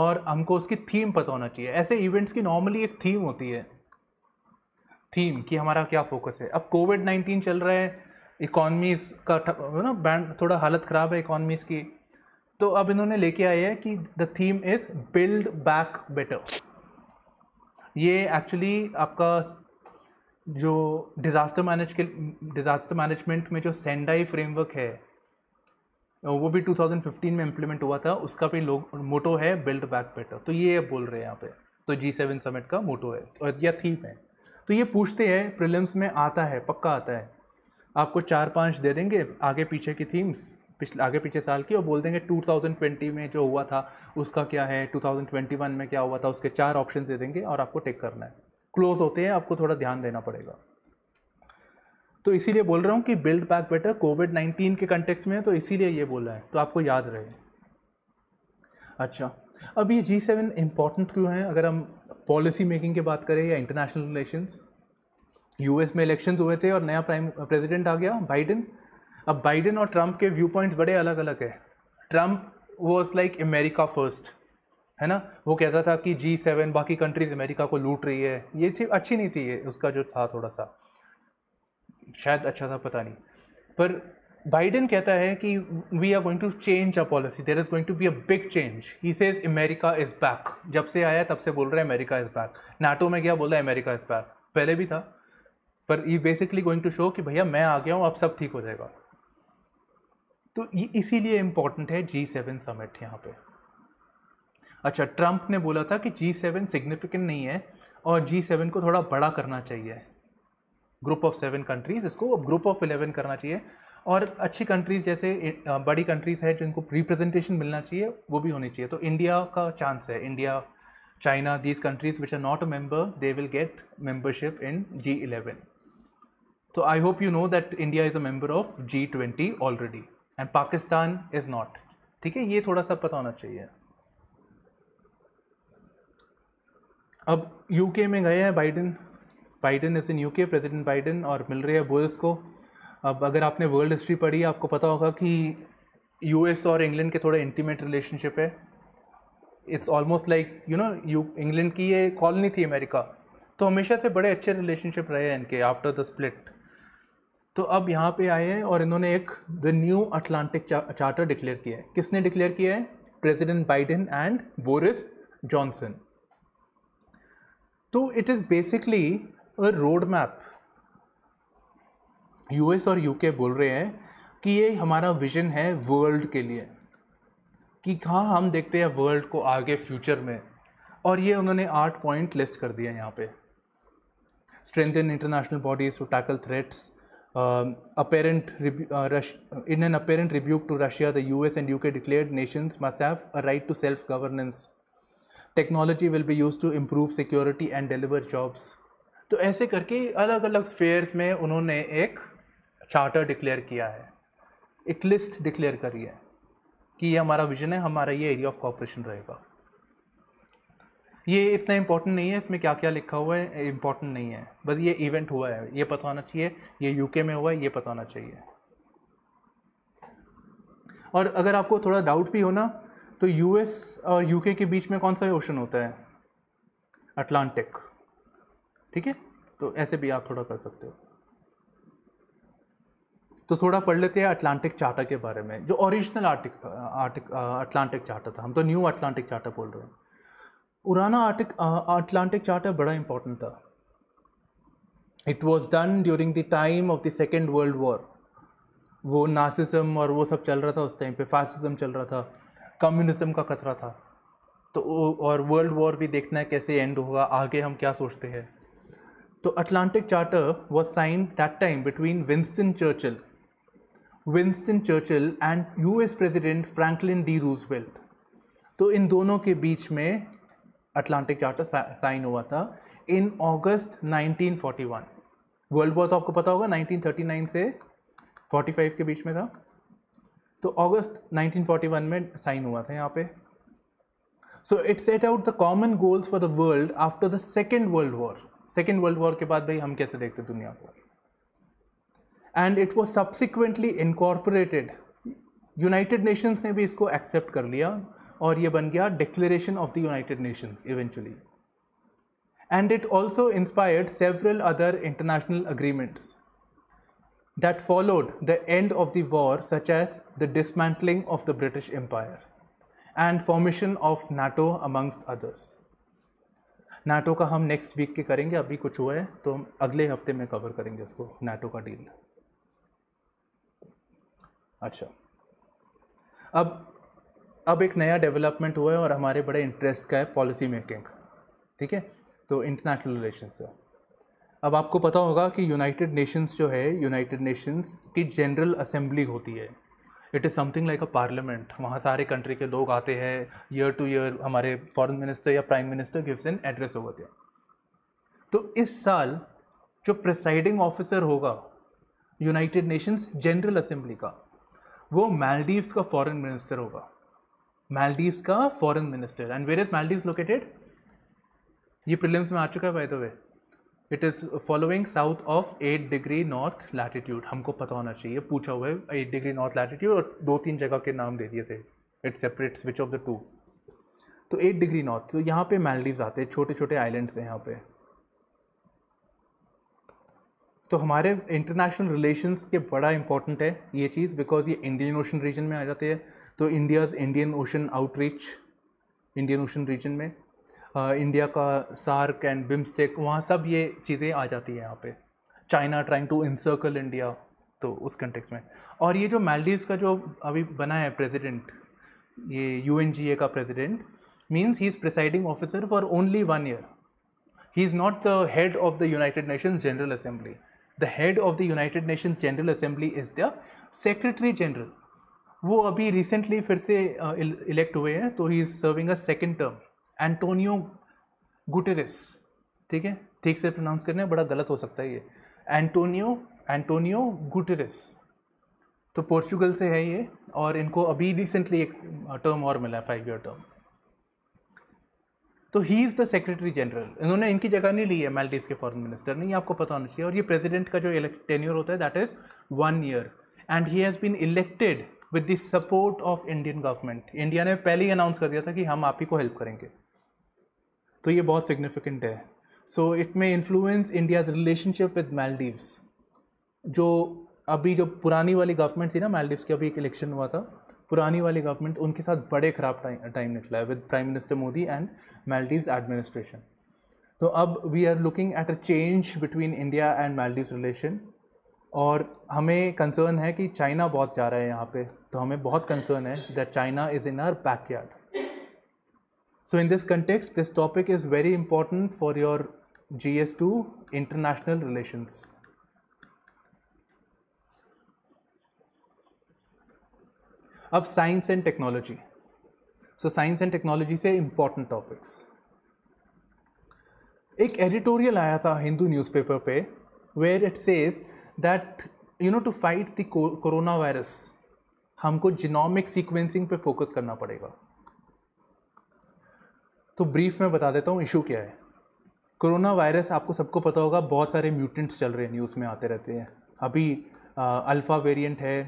और हमको उसकी थीम पता होना चाहिए ऐसे इवेंट्स की नॉर्मली एक थीम होती है थीम कि हमारा क्या फोकस है अब कोविड नाइन्टीन चल रहा है इकॉनमीज़ का ना बैंड थोड़ा हालत ख़राब है इकॉनमीज़ की तो अब इन्होंने लेके आए हैं कि the theme is build back better ये एक्चुअली आपका जो डिज़ास्टर मैनेज के डिज़ास्टर मैनेजमेंट में जो सेंडाई फ्रेमवर्क है वो भी 2015 में इम्प्लीमेंट हुआ था उसका भी लोग मोटो है बिल्ड बैक बेटर तो ये बोल रहे हैं यहाँ पे तो जी सेवन समिट का मोटो है और या थीम है तो ये पूछते हैं प्रिलिम्स में आता है पक्का आता है आपको चार पाँच दे देंगे आगे पीछे की थीम्स पिछले आगे पीछे साल की और बोल देंगे 2020 में जो हुआ था उसका क्या है 2021 में क्या हुआ था उसके चार ऑप्शन दे देंगे और आपको टिक करना है क्लोज होते हैं आपको थोड़ा ध्यान देना पड़ेगा तो इसीलिए बोल रहा हूँ कि build back better COVID nineteen के कंटेक्स में है तो इसीलिए ये बोला है तो आपको याद रहे अच्छा अब ये जी सेवन इम्पॉर्टेंट क्यों है अगर हम पॉलिसी मेकिंग की बात करें या इंटरनेशनल रिलेशंस यूएस में इलेक्शन हुए थे और नया प्राइम प्रेसिडेंट आ गया बाइडन अब बाइडन और ट्रंप के व्यू पॉइंट बड़े अलग अलग है Trump was like America first है ना वो कहता था कि जी सेवन बाकी कंट्रीज अमेरिका को लूट रही है ये चीज़ अच्छी नहीं थी ये उसका जो था थोड़ा सा शायद अच्छा था पता नहीं पर बाइडन कहता है कि we are going to change a policy there is going to be a big change he says America is back जब से आया तब से बोल रहा है अमेरिका इज़ बैक नाटो में गया बोल रहा है अमेरिका इज़ बैक पहले भी था पर ये बेसिकली गोइंग टू शो कि भैया मैं आ गया हूँ अब सब ठीक हो जाएगा तो ये इसीलिए इम्पोर्टेंट है जी सेवन समिट यहाँ पे अच्छा ट्रंप ने बोला था कि जी सेवन सिग्निफिकेंट नहीं है और जी सेवन को थोड़ा बड़ा करना चाहिए ग्रुप ऑफ सेवन कंट्रीज़ इसको अब ग्रुप ऑफ इलेवन करना चाहिए और अच्छी कंट्रीज़ जैसे बड़ी कंट्रीज़ है जिनको रिप्रेजेंटेशन मिलना चाहिए वो भी होनी चाहिए तो इंडिया का चांस है India China these countries which are not a member they will get membership in G eleven I hope you know that India is a member of G twenty already and Pakistan is not ठीक है ये थोड़ा सा पता होना चाहिए अब UK में गए हैं Biden Biden is in UK president Biden और मिल रहे हैं बोयस को अब अगर आपने वर्ल्ड हिस्ट्री पढ़ी है आपको पता होगा कि यूएस और इंग्लैंड के थोड़े इंटीमेट रिलेशनशिप है it's almost like you know you England की ये कॉलोनी थी अमेरिका तो हमेशा से बड़े अच्छे रिलेशनशिप रहे हैं इनके आफ्टर द स्प्लिट तो अब यहाँ पे आए हैं और इन्होंने एक the new Atlantic charter declare किया है किसने डिक्लेयर किया है president Biden and Boris Johnson तो it is basically a road map US और यूके बोल रहे हैं कि ये हमारा विजन है वर्ल्ड के लिए कि कहाँ हम देखते हैं वर्ल्ड को आगे फ्यूचर में और ये उन्होंने आठ पॉइंट लिस्ट कर दिया यहाँ पे in international bodies to tackle threats apparent in an apparent rebuke to Russia the U S and U K declared nations must है right to self governance technology will be use to improve security and deliver jobs तो ऐसे करके अलग अलग spheres में उन्होंने एक charter declare किया है एक लिस्ट डिक्लेयर करी है कि ये हमारा विजन है हमारा ये एरिया ऑफ कॉपरेशन रहेगा ये इतना इम्पोर्टेंट नहीं है इसमें क्या क्या लिखा हुआ है इम्पोर्टेंट नहीं है बस ये इवेंट हुआ है ये पता होना चाहिए ये यूके में हुआ है ये पता होना चाहिए और अगर आपको थोड़ा डाउट भी हो ना तो यूएस और यूके के बीच में कौन सा ओशन होता है अटलांटिक ठीक है तो ऐसे भी आप थोड़ा कर सकते हो तो थोड़ा पढ़ लेते हैं अटलांटिक चार्टर के बारे में जो ओरिजिनल आर्टिक अटलांटिक चार्टर था हम तो न्यू अटलांटिक चार्टर बोल रहे हैं पुराना आर्टिक अटलांटिक चार्टर बड़ा इंपॉर्टेंट था it was done during the time of the second world war वो नासिसम और वो सब चल रहा था उस टाइम पे फासिज्म चल रहा था कम्युनिज्म का खतरा था तो और वर्ल्ड वॉर भी देखना है कैसे एंड होगा आगे हम क्या सोचते हैं तो Atlantic charter was sign that time between Winston Churchill Winston Churchill and US president Franklin D Roosevelt तो इन दोनों के बीच में अटलांटिक चार्टर साइन हुआ था इन अगस्त 1941 वर्ल्ड वॉर तो आपको पता होगा 1939 से 45 के बीच में था तो अगस्त 1941 में साइन हुआ था यहाँ पे so it set out the common goals for the world after the second world war second world war के बाद भाई हम कैसे देखते दुनिया को and it was subsequently incorporated United Nations ने भी इसको एक्सेप्ट कर लिया और ये बन गया declaration of the United Nations eventually and it also inspired several other international agreements that followed the end of the war such as the dismantling of the British empire and formation of NATO amongst others NATO का हम next week के करेंगे अभी कुछ हुआ है तो हम अगले हफ्ते में कवर करेंगे इसको नाटो का डील अच्छा अब अब एक नया डेवलपमेंट हुआ है और हमारे बड़े इंटरेस्ट का है पॉलिसी मेकिंग ठीक है तो इंटरनेशनल रिलेशन से अब आपको पता होगा कि यूनाइटेड नेशंस जो है यूनाइटेड नेशंस की जनरल असेंबली होती है it is something like a parliament वहाँ सारे कंट्री के लोग आते हैं ईयर टू ईयर हमारे फॉरेन मिनिस्टर या prime minister gives an address over दिया तो इस साल जो प्रिसाइडिंग ऑफिसर होगा यूनाइटेड नेशंस जनरल असेंबली का वो मालदीव्स का फॉरेन मिनिस्टर होगा मालदीव्स का foreign minister and where is Maldives located ये प्रिलिम्स में आ चुका है by the way it is following south of eight degree north latitude हमको पता होना चाहिए पूछा हुआ है एट डिग्री नॉर्थ लैटिट्यूड और दो तीन जगह के नाम दे दिए थे it separates which of the two तो एट डिग्री नॉर्थ तो यहाँ पे मालदीव्स आते हैं छोटे छोटे आइलैंड्स हैं यहाँ पे तो हमारे इंटरनेशनल रिलेशंस के बड़ा इंपॉर्टेंट है ये चीज़ बिकॉज ये इंडियन ओशन रीजन में आ जाती है तो India's Indian Ocean outreach Indian Ocean region में आ, इंडिया का सार्क एंड बिम्स्टेक वहाँ सब ये चीज़ें आ जाती हैं यहाँ पे China trying to encircle India तो उस कंटेक्स में और ये जो मालदीव्स का जो अभी बना है प्रेसिडेंट ये यू का president means he is presiding officer for only one year he is not the head of the United Nations general assembly the head of the United Nations general assembly is the secretary general वो अभी recently फिर से elect uh, हुए हैं तो he is serving a second term Antonio Guterres ठीक है ठीक से प्रोनाउंस में बड़ा गलत हो सकता है ये एंटोनियो एंटोनियो गुटेरिस तो पोर्चुगल से है ये और इनको अभी रिसेंटली एक टर्म uh, और मिला है फाइव ईयर टर्म तो he is the secretary general इन्होंने इनकी जगह नहीं ली है मालदीव के फॉरेन मिनिस्टर नहीं आपको पता होना चाहिए और ये प्रेसिडेंट का जो टेन्योर होता है that is one year and he has been elected with the support of Indian government India ने पहले ही अनाउंस कर दिया था कि हम आप ही को हेल्प करेंगे तो ये बहुत सिग्निफिकेंट है so it may influence India's relationship with Maldives जो अभी जो पुरानी वाली गवर्नमेंट थी ना मालदीव्स की अभी एक इलेक्शन हुआ था पुरानी वाली गवर्नमेंट उनके साथ बड़े ख़राब टाइम निकला है with prime minister Modi and Maldives administration तो अब we are looking at a change between India and Maldives relation और हमें कंसर्न है कि चाइना बहुत जा रहा है यहाँ पे तो हमें बहुत कंसर्न है that China is in our backyard so in this context this topic is very important for your G S two international relations अब science and technology so science and technology से इम्पॉर्टेंट टॉपिक्स एक editorial आया था Hindu newspaper पे where it says that you know to fight the corona virus हमको genomic sequencing पे focus करना पड़ेगा तो ब्रीफ में बता देता हूँ इशू क्या है कोरोना वायरस आपको सबको पता होगा बहुत सारे म्यूटेंट्स चल रहे हैं न्यूज़ में आते रहते हैं अभी अल्फ़ा वेरिएंट है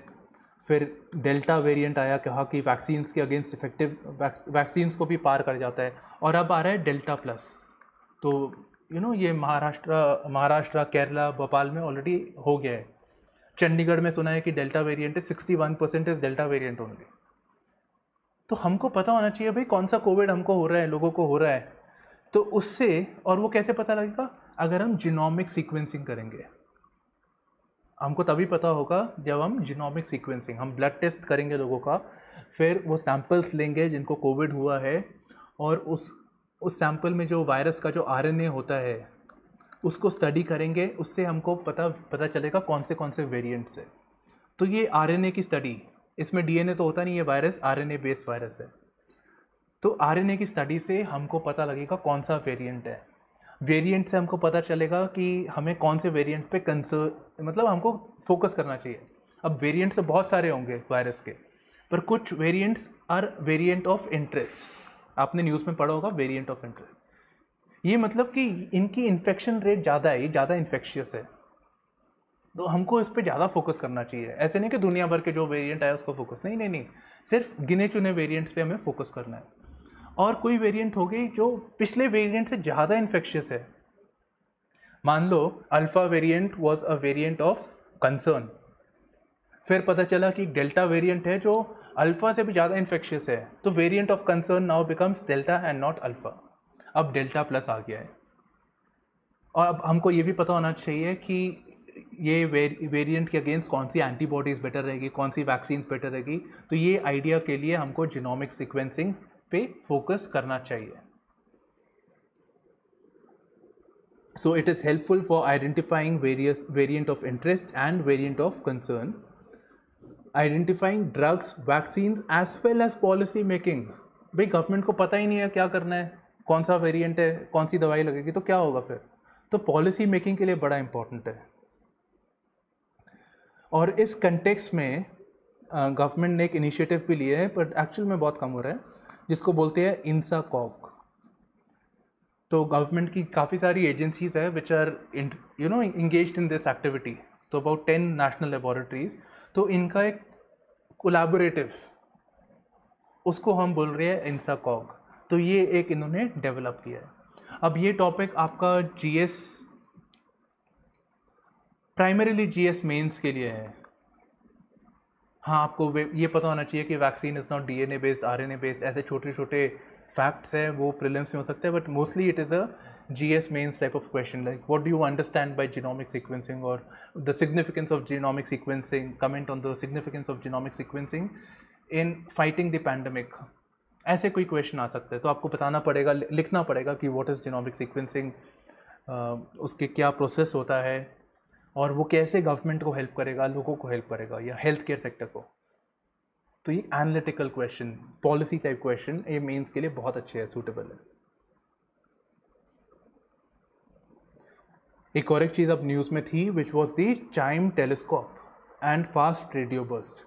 फिर डेल्टा वेरिएंट आया कहा कि वैक्सीन हाँ के अगेंस्ट इफेक्टिव वैक्सीन्स को भी पार कर जाता है और अब आ रहा है डेल्टा प्लस तो यू you नो know, ये महाराष्ट्र महाराष्ट्र केरला भोपाल में ऑलरेडी हो गया है चंडीगढ़ में सुना है कि डेल्टा वेरिएंट है sixty one percent is delta variant only तो हमको पता होना चाहिए भाई कौन सा कोविड हमको हो रहा है लोगों को हो रहा है तो उससे और वो कैसे पता लगेगा अगर हम जिनोमिक सीक्वेंसिंग करेंगे हमको तभी पता होगा जब हम जीनोमिक सीक्वेंसिंग हम ब्लड टेस्ट करेंगे लोगों का फिर वो सैम्पल्स लेंगे जिनको कोविड हुआ है और उस उस सैम्पल में जो वायरस का जो आर होता है उसको स्टडी करेंगे उससे हमको पता पता चलेगा कौन से कौन से वेरिएंट्स है तो ये आर की स्टडी इसमें डी तो होता नहीं ये वायरस आर बेस्ड वायरस है तो आर की स्टडी से हमको पता लगेगा कौन सा वेरियंट है वेरिएंट से हमको पता चलेगा कि हमें कौन से वेरिएंट पे कंसर्न मतलब हमको फोकस करना चाहिए अब वेरिएंट्स तो बहुत सारे होंगे वायरस के पर कुछ variants are variant of interest आपने न्यूज़ में पढ़ा होगा वेरिएंट ऑफ इंटरेस्ट ये मतलब कि इनकी इन्फेक्शन रेट ज़्यादा है ज़्यादा इन्फेक्शियस है तो हमको इस पर ज़्यादा फोकस करना चाहिए ऐसे नहीं कि दुनिया भर के जो वेरियंट आया उसको फोकस नहीं नहीं नहीं सिर्फ गिने चुने वेरिएंट्स पर हमें फोकस करना है और कोई वेरिएंट होगी जो पिछले वेरिएंट से ज़्यादा इन्फेक्शियस है मान लो alpha variant was a variant of concern फिर पता चला कि डेल्टा वेरिएंट है जो अल्फ़ा से भी ज़्यादा इन्फेक्शियस है तो variant of concern now becomes delta and not alpha अब डेल्टा प्लस आ गया है और अब हमको ये भी पता होना चाहिए कि ये वेरिएंट के अगेंस्ट कौन सी एंटीबॉडीज़ बेटर रहेगी कौन सी वैक्सीन बेटर रहेगी तो ये आइडिया के लिए हमको जिनोमिक सिक्वेंसिंग पे फोकस करना चाहिए so it is helpful for identifying various variant of interest and variant of concern identifying drugs vaccine as well as policy making भाई गवर्नमेंट को पता ही नहीं है क्या करना है कौन सा वेरिएंट है कौन सी दवाई लगेगी तो क्या होगा फिर तो पॉलिसी मेकिंग के लिए बड़ा इंपॉर्टेंट है और इस कंटेक्स में गवर्नमेंट ने एक इनिशिएटिव भी लिए है पर एक्चुअल में बहुत कम हो रहा है जिसको बोलते हैं इंसा कॉक तो गवर्नमेंट की काफ़ी सारी एजेंसीज है which are you know engage in this activity तो अबाउट टेन नेशनल लेबॉरेटरीज तो इनका एक कोलाबोरेटिव उसको हम बोल रहे हैं इंसा कॉक तो ये एक इन्होंने डेवलप किया है अब ये टॉपिक आपका जीएस प्राइमरीली जीएस मेंस के लिए है हाँ आपको ये पता होना चाहिए कि vaccine is not DNA based RNA based ऐसे छोटे छोटे फैक्ट्स हैं वो प्रिलिम्स में हो सकते हैं but mostly it is a G S mains type of question like what do you understand by genomic sequencing और the significance of genomic sequencing comment on the significance of genomic sequencing in fighting the pandemic ऐसे कोई question आ सकते हैं तो आपको बताना पड़ेगा लिखना पड़ेगा कि वॉट इज़ जीनोमिक सिक्वेंसिंग उसके क्या प्रोसेस होता है और वो कैसे गवर्नमेंट को हेल्प करेगा लोगों को हेल्प करेगा या हेल्थ केयर सेक्टर को तो ये analytical question policy type question ये मेंस के लिए बहुत अच्छे है सूटेबल है एक और एक चीज़ अब न्यूज़ में थी which was the CHIME telescope and fast radio burst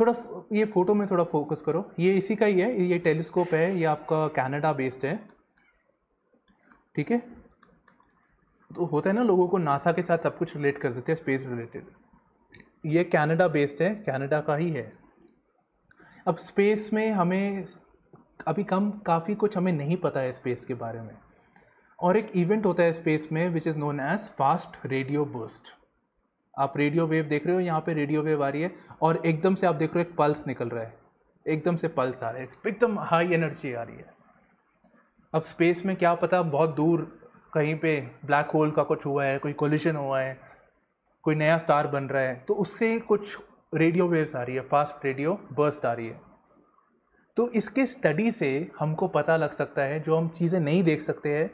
थोड़ा ये फ़ोटो में थोड़ा फोकस करो ये इसी का ही है ये टेलीस्कोप है ये आपका कनाडा बेस्ड है ठीक है तो होता है ना लोगों को नासा के साथ सब कुछ रिलेट कर देते हैं स्पेस रिलेटेड ये कनाडा बेस्ड है कनाडा का ही है अब स्पेस में हमें अभी कम काफ़ी कुछ हमें नहीं पता है स्पेस के बारे में और एक इवेंट होता है स्पेस में which is known as fast radio burst आप रेडियो वेव देख रहे हो यहाँ पे रेडियो वेव आ रही है और एकदम से आप देख रहे हो एक पल्स निकल रहा है एकदम से पल्स आ रहा है एकदम हाई एनर्जी आ रही है अब स्पेस में क्या पता बहुत दूर कहीं पे ब्लैक होल का कुछ हुआ है कोई कोलिशन हुआ है कोई नया स्टार बन रहा है तो उससे कुछ रेडियो वेव्स आ रही है फास्ट रेडियो बर्स्ट आ रही है तो इसके स्टडी से हमको पता लग सकता है जो हम चीज़ें नहीं देख सकते हैं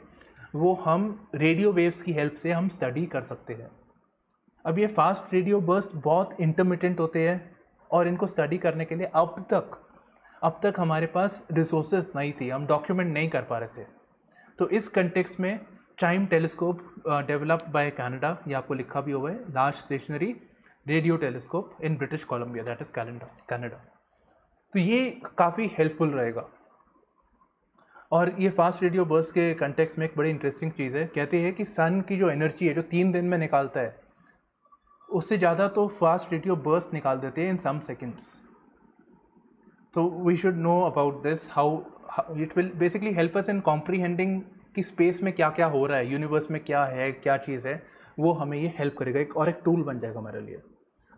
वो हम रेडियो वेव्स की हेल्प से हम स्टडी कर सकते हैं अब ये फास्ट रेडियो बर्स बहुत इंटरमिटेंट होते हैं और इनको स्टडी करने के लिए अब तक अब तक हमारे पास रिसोर्सेज नहीं थी हम डॉक्यूमेंट नहीं कर पा रहे थे तो इस कंटेक्स में CHIME telescope developed by Canada ये आपको लिखा भी हुआ है large stationary radio telescope in British Columbia that is कैलेंडा कैनेडा तो ये काफ़ी हेल्पफुल रहेगा और ये फास्ट रेडियो बर्स के कंटेक्स में एक बड़ी इंटरेस्टिंग चीज़ है कहते हैं कि सन की जो एनर्जी है जो तीन दिन में निकालता है उससे ज़्यादा तो फास्ट रेडियो बर्स निकाल देते हैं in some seconds so we should know about this how it will basically help us in comprehending कि स्पेस में क्या क्या हो रहा है यूनिवर्स में क्या है क्या चीज़ है वो हमें ये हेल्प करेगा एक और एक टूल बन जाएगा हमारे लिए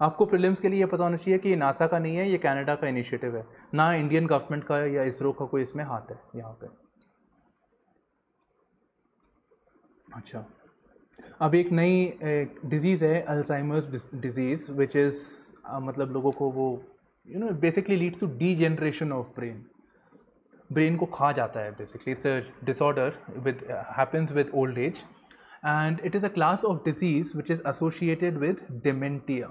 आपको प्रिलिम्स के लिए ये पता होना चाहिए कि ये नासा का नहीं है ये कनाडा का इनिशिएटिव है ना इंडियन गवर्नमेंट का या इसरो का कोई इसमें हाथ है यहाँ पर अच्छा अब एक नई डिज़ीज़ है अल्जाइमर्स डिजीज़ विच इज़ मतलब लोगों को वो you know basically leads to degeneration of brain brain को खा जाता है basically it's a disorder with happens with old age and it is a class of disease which is associated with dementia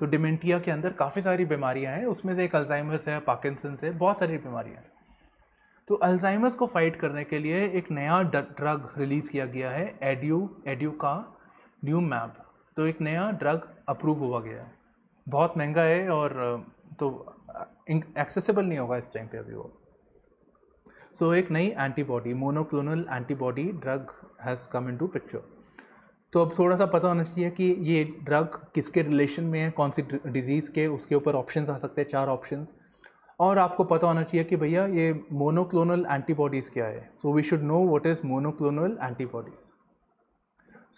तो dementia के अंदर काफ़ी सारी बीमारियां हैं उसमें से एक अल्जाइमर्स है पाकिस्तान से बहुत सारी बीमारियां हैं तो अल्जाइमर्स को फाइट करने के लिए एक नया ड्रग रिलीज़ किया गया है एडियो एडियो का न्यू मैप तो एक नया ड्रग अप्रूव हुआ गया है बहुत महंगा है और तो एक्सेसिबल नहीं होगा इस टाइम पे अभी वो सो so, एक नई antibody monoclonal antibody drug has come in to picture तो अब थोड़ा सा पता होना चाहिए कि ये ड्रग किसके रिलेशन में है कौन सी डिजीज़ के उसके ऊपर ऑप्शन आ सकते हैं चार ऑप्शन और आपको पता होना चाहिए कि भैया ये मोनोक्लोनल एंटीबॉडीज़ क्या है so we should know what is monoclonal antibodies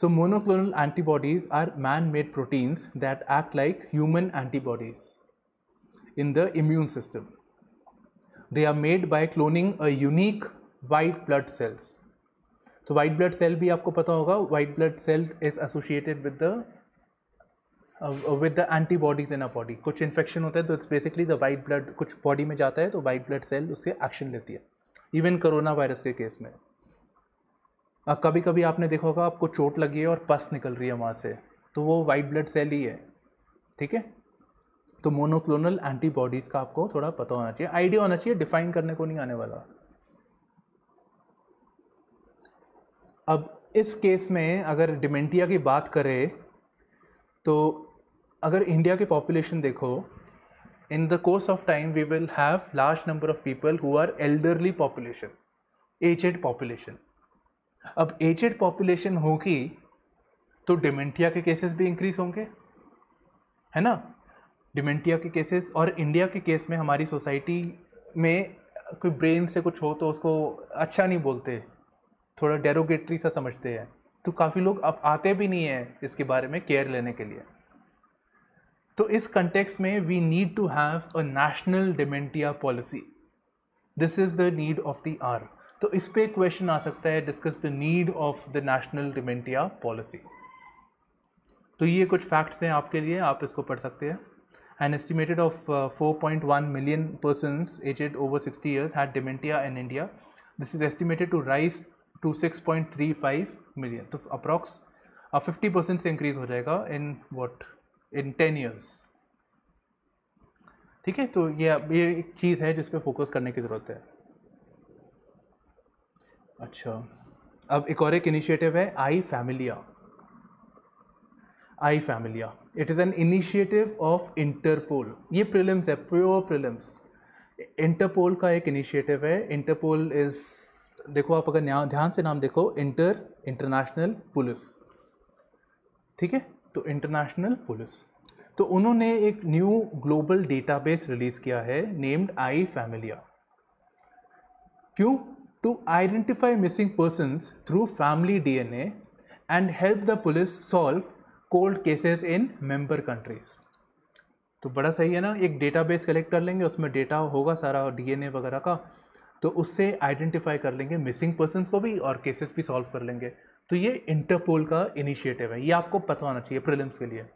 so monoclonal antibodies are man made proteins that act like human antibodies in the immune system. They are made by cloning a unique white blood cells. So white blood cell भी आपको पता होगा white blood cell is associated with the with the antibodies in a body कुछ infection होता है तो it's basically the white blood कुछ body में जाता है तो वाइट ब्लड सेल उससे एक्शन लेती है इवन कोरोना वायरस के केस में अब कभी कभी आपने देखा होगा आपको चोट लगी है और पस निकल रही है वहाँ से तो वो वाइट ब्लड सेल ही है ठीक है तो मोनोक्लोनल एंटीबॉडीज़ का आपको थोड़ा पता होना चाहिए आइडिया होना चाहिए डिफाइन करने को नहीं आने वाला अब इस केस में अगर डिमेंटिया की बात करें तो अगर इंडिया की पॉपुलेशन देखो in the course of time we will have large number of people who are elderly population aged population अब एजेड पॉपुलेशन होगी तो डिमेंटिया के केसेस भी इंक्रीज होंगे है ना डिमेंटिया के केसेस और इंडिया के केस में हमारी सोसाइटी में कोई ब्रेन से कुछ हो तो उसको अच्छा नहीं बोलते थोड़ा डेरोगेटरी सा समझते हैं तो काफ़ी लोग अब आते भी नहीं हैं इसके बारे में केयर लेने के लिए तो इस कंटेक्स में we need to have a national dementia policy this is the need of the hour तो इस पर क्वेश्चन आ सकता है discuss the need of the national dementia policy तो ये कुछ फैक्ट्स हैं आपके लिए आप इसको पढ़ सकते हैं An estimated of 4.1 uh, million persons aged over 60 years had dementia in India. This is estimated to rise to six point three five million तो अप्रॉक्स फिफ्टी परसेंट से इंक्रीज हो जाएगा in what in ten years ठीक है तो ये ये एक चीज़ है जिस पे फोकस करने की ज़रूरत है अच्छा अब एक और एक इनिशिएटिव है I Familia I Familia it is an initiative of Interpol ये प्रिलिम्स है प्योर प्रिलिम्स इंटरपोल का एक इनिशिएटिव है इंटरपोल इज़ देखो आप अगर ध्यान से नाम देखो इंटर इंटरनेशनल पुलिस ठीक है तो इंटरनेशनल पुलिस तो उन्होंने एक न्यू ग्लोबल डेटाबेस रिलीज़ किया है नेम्ड आई फैमिलिया क्यों to identify missing person through family DNA and help the police solve cold cases in member countries तो बड़ा सही है ना एक डेटाबेस कलेक्ट कर लेंगे उसमें डेटा होगा सारा डीएनए वगैरह का तो उससे आइडेंटिफाई कर लेंगे मिसिंग पर्सन को भी और केसेस भी सॉल्व कर लेंगे तो ये इंटरपोल का इनिशिएटिव है ये आपको पता होना चाहिए प्रिलिम्स के लिए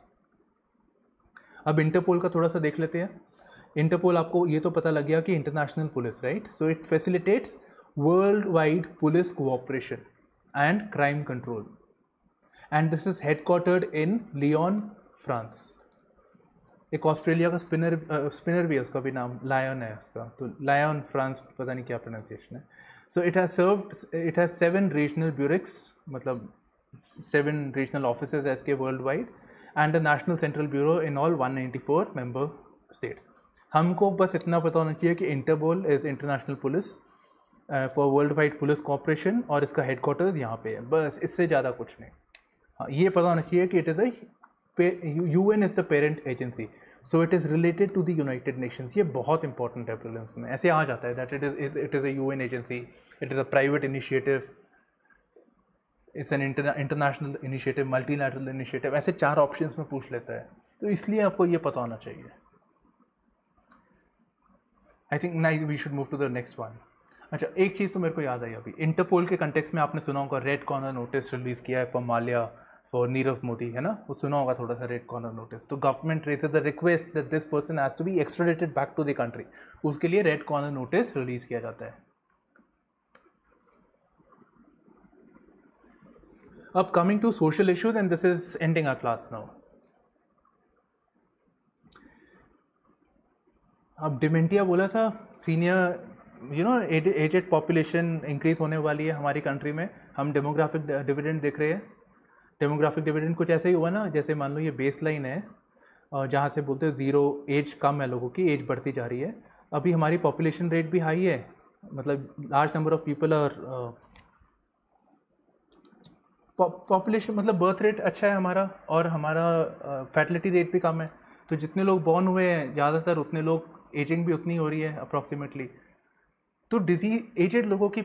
अब इंटरपोल का थोड़ा सा देख लेते हैं इंटरपोल आपको ये तो पता लग गया कि international police right so it facilitates world wide police cooperation and crime control and this is headquartered in Lyon France एक ऑस्ट्रेलिया का स्पिनर स्पिनर uh, भी है उसका भी नाम लायन है उसका तो लायन फ्रांस पता नहीं क्या प्रोनाउंसिएशन है so it has serve it has seven regional bureaus मतलब सेवन रीजनल ऑफिस एस के world wide and the national central bureau in all one four member states हमको बस इतना पता होना चाहिए कि Interpol is international police for world wide police cooperation और इसका हेडकोार्टर्स यहाँ पे है बस इससे ज़्यादा कुछ नहीं हाँ, ये पता होना चाहिए कि it is a U N is the parent agency so it is related to the United Nations ये बहुत इंपॉर्टेंट है प्रिलिम्स में ऐसे आ जाता है that it is it is a U N agency it is a private initiative it's an international initiative multinational initiative ऐसे चार ऑप्शन में पूछ लेता है तो इसलिए आपको ये पता होना चाहिए I think now we should move to the next one अच्छा एक चीज़ तो मेरे को याद आई अभी इंटरपोल के कंटेक्स में आपने सुना होगा रेड कॉर्नर नोटिस रिलीज़ किया है फॉर माल्या फॉर नीरव मोदी है ना वो सुना होगा थोड़ा सा रेड कॉर्नर नोटिस तो government raise the request that this person has to be extradited back to the country उसके लिए रेड कॉर्नर नोटिस रिलीज़ किया जाता है अब coming to social issues and this is ending our class now अब dementia बोला था senior you know aged population increase होने वाली है हमारी कंट्री में हम डेमोग्राफिक डिविडेंड uh, देख रहे हैं डेमोग्राफिक डिविडेंड कुछ ऐसे ही हुआ ना जैसे मान लो ये बेस लाइन है जहाँ से बोलते हैं ज़ीरो एज कम है लोगों की एज बढ़ती जा रही है अभी हमारी पॉपुलेशन रेट भी हाई है मतलब लार्ज नंबर ऑफ पीपल और पॉपुलेशन मतलब बर्थ रेट अच्छा है हमारा और हमारा फैटलिटी uh, रेट भी कम है तो जितने लोग बॉर्न हुए हैं ज़्यादातर उतने लोग एजिंग भी उतनी हो रही है अप्रॉक्सीमेटली तो डिजीज एजेड लोगों की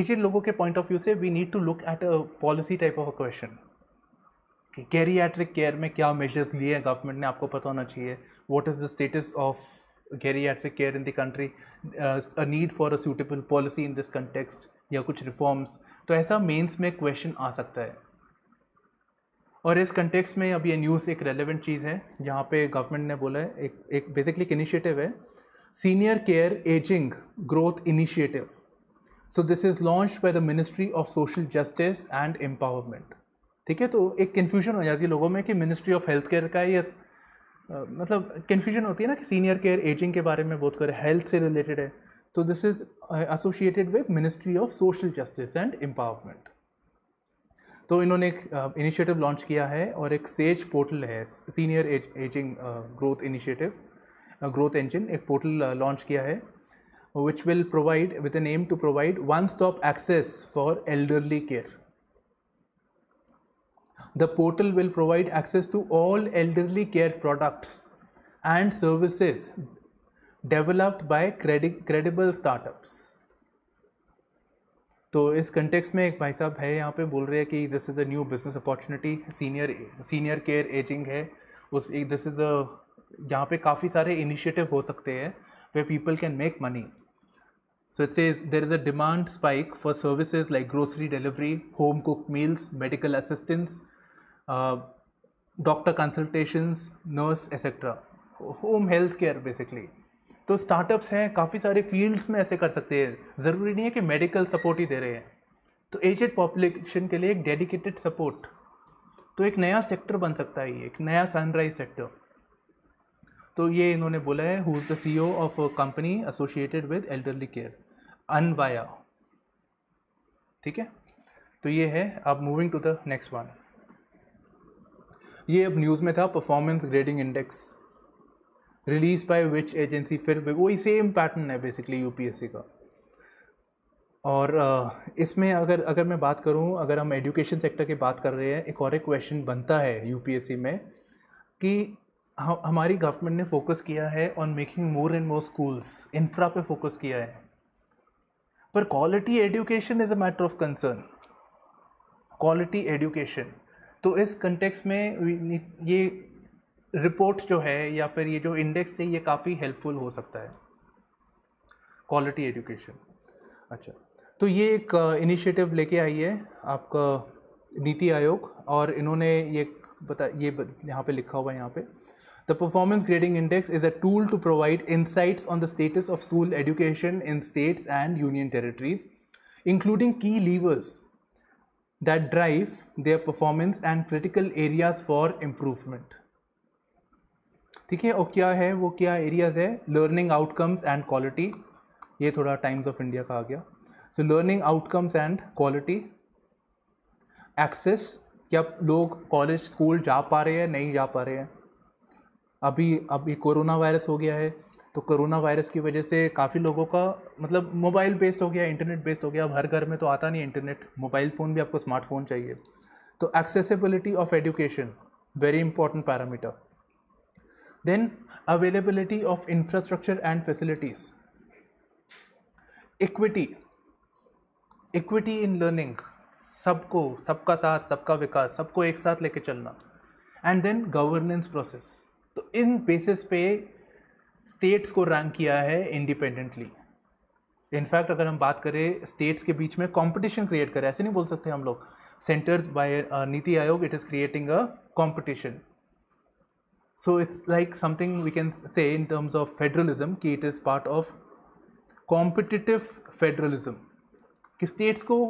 एजेड लोगों के पॉइंट ऑफ व्यू से we need to look at a policy type of a question कि गैरियाट्रिक केयर में क्या मेजर्स लिए हैं गवर्नमेंट ने आपको पता होना चाहिए what is the status of geriatric care in the country a need for a suitable policy in this context या कुछ रिफॉर्म्स तो ऐसा मेंस में क्वेश्चन आ सकता है और इस कंटेक्स में अब ये न्यूज़ एक रेलिवेंट चीज़ है जहाँ पे गवर्नमेंट ने बोला है एक एक बेसिकली एक इनिशिएटिव है Senior Care Aging Growth Initiative. So this is launch by the ministry of social justice and empowerment ठीक है तो एक कन्फ्यूजन हो जाती है लोगों में कि मिनिस्ट्री ऑफ हेल्थ केयर का ये मतलब कन्फ्यूजन होती है ना कि सीनियर केयर एजिंग के बारे में बहुत करें हेल्थ से रिलेटेड है तो this is associated with ministry of social justice and empowerment तो इन्होंने एक इनिशिएटिव uh, लॉन्च किया है और एक सेज पोर्टल है senior aging growth initiative growth engine एक पोर्टल लॉन्च uh, किया है which will provide with an aim to provide one stop access for elderly care the portal will provide access to all elderly care products and services developed by credible credible तो इस context में एक भाई साहब है यहाँ पे बोल रहे हैं कि this is a new business opportunity senior senior care aging है उस दिस इज़ अ जहाँ पे काफ़ी सारे इनिशिएटिव हो सकते हैं वे people can make money so it's is there is a demand spike for services like grocery delivery home cook meals medical assistance doctor consultations nurse etcetera home health care basically तो startups हैं काफ़ी सारे fields में ऐसे कर सकते हैं ज़रूरी नहीं है कि मेडिकल सपोर्ट ही दे रहे हैं तो एजेड पॉपुलेशन के लिए एक डेडिकेटेड सपोर्ट तो एक नया सेक्टर बन सकता है ये एक नया सनराइज सेक्टर तो ये इन्होंने बोला है who is the C of company associated with elderly care अनवाया ठीक है तो ये है अब moving to the next one ये अब न्यूज़ में था performance grading index release by which agency फिर वही सेम पैटर्न है बेसिकली यूपीएससी का और uh, इसमें अगर अगर मैं बात करूं अगर हम एजुकेशन सेक्टर की बात कर रहे हैं एक और एक क्वेश्चन बनता है यूपीएससी में कि हमारी गवर्नमेंट ने फोकस किया है on making more and more schools infra पे फोकस किया है पर quality education is a matter of concern quality education तो इस कंटेक्स में ये रिपोर्ट जो है या फिर ये जो इंडेक्स है ये काफ़ी हेल्पफुल हो सकता है क्वालिटी एजुकेशन अच्छा तो ये एक इनिशिएटिव uh, लेके आई है आपका नीति आयोग और इन्होंने ये बता ये यहाँ पे लिखा हुआ है यहाँ पे The Performance Grading Index is a tool to provide insights on the status of school education in states and union territories, including key levers that drive their performance and critical areas for improvement. ठीक है और क्या है वो क्या areas है learning outcomes and quality ये थोड़ा टाइम्स ऑफ इंडिया का आ गया so learning outcomes and quality access क्या लोग कॉलेज स्कूल जा पा रहे हैं नहीं जा पा रहे हैं अभी अभी कोरोना वायरस हो गया है तो कोरोना वायरस की वजह से काफ़ी लोगों का मतलब मोबाइल बेस्ड हो गया इंटरनेट बेस्ड हो गया अब हर घर में तो आता नहीं इंटरनेट मोबाइल फ़ोन भी आपको स्मार्टफोन चाहिए तो accessibility of education very important parameter then availability of infrastructure and facilities equity equity in learning सबको सबका साथ सबका विकास सबको एक साथ लेके चलना एंड देन गवर्नेंस प्रोसेस तो इन बेसिस पे स्टेट्स को रैंक किया है इंडिपेंडेंटली इनफैक्ट अगर हम बात करें स्टेट्स के बीच में कंपटीशन क्रिएट करें ऐसे नहीं बोल सकते हम लोग centres bye uh, Niti Aayog it is creating a competition so it's like something we can say in terms of federalism कि it is part of competitive federalism कि स्टेट्स को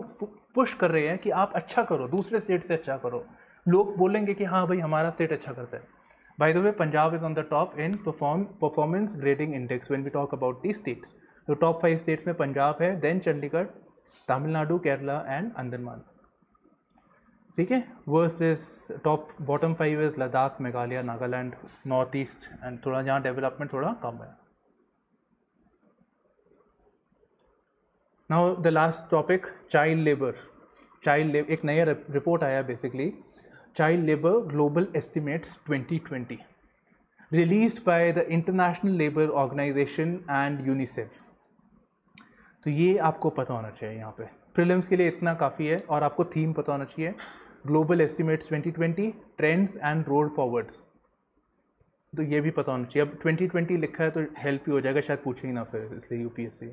पुश कर रहे हैं कि आप अच्छा करो दूसरे स्टेट से अच्छा करो लोग बोलेंगे कि हाँ भाई हमारा स्टेट अच्छा करता है by the way, Punjab is on the top in performance grading index index when we talk about these तो टॉप फाइव स्टेट्स में पंजाब है देन चंडीगढ़ तमिलनाडु केरला एंड अंडमान ठीक है versus top bottom five is Ladakh Meghalaya Nagaland north east and थोड़ा जहाँ development थोड़ा कम है now the last topic child labour child labour एक नया रिपोर्ट आया basically Child Labor Global Estimates 2020, released by the International Labor Organization and UNICEF. तो ये आपको पता होना चाहिए यहाँ पे प्रिलिम्स के लिए इतना काफ़ी है और आपको थीम पता होना चाहिए global estimates 2020 trends and road forwards तो ये भी पता होना चाहिए अब 2020 लिखा है तो हेल्प ही हो जाएगा शायद पूछे ही ना फिर इसलिए यूपीएससी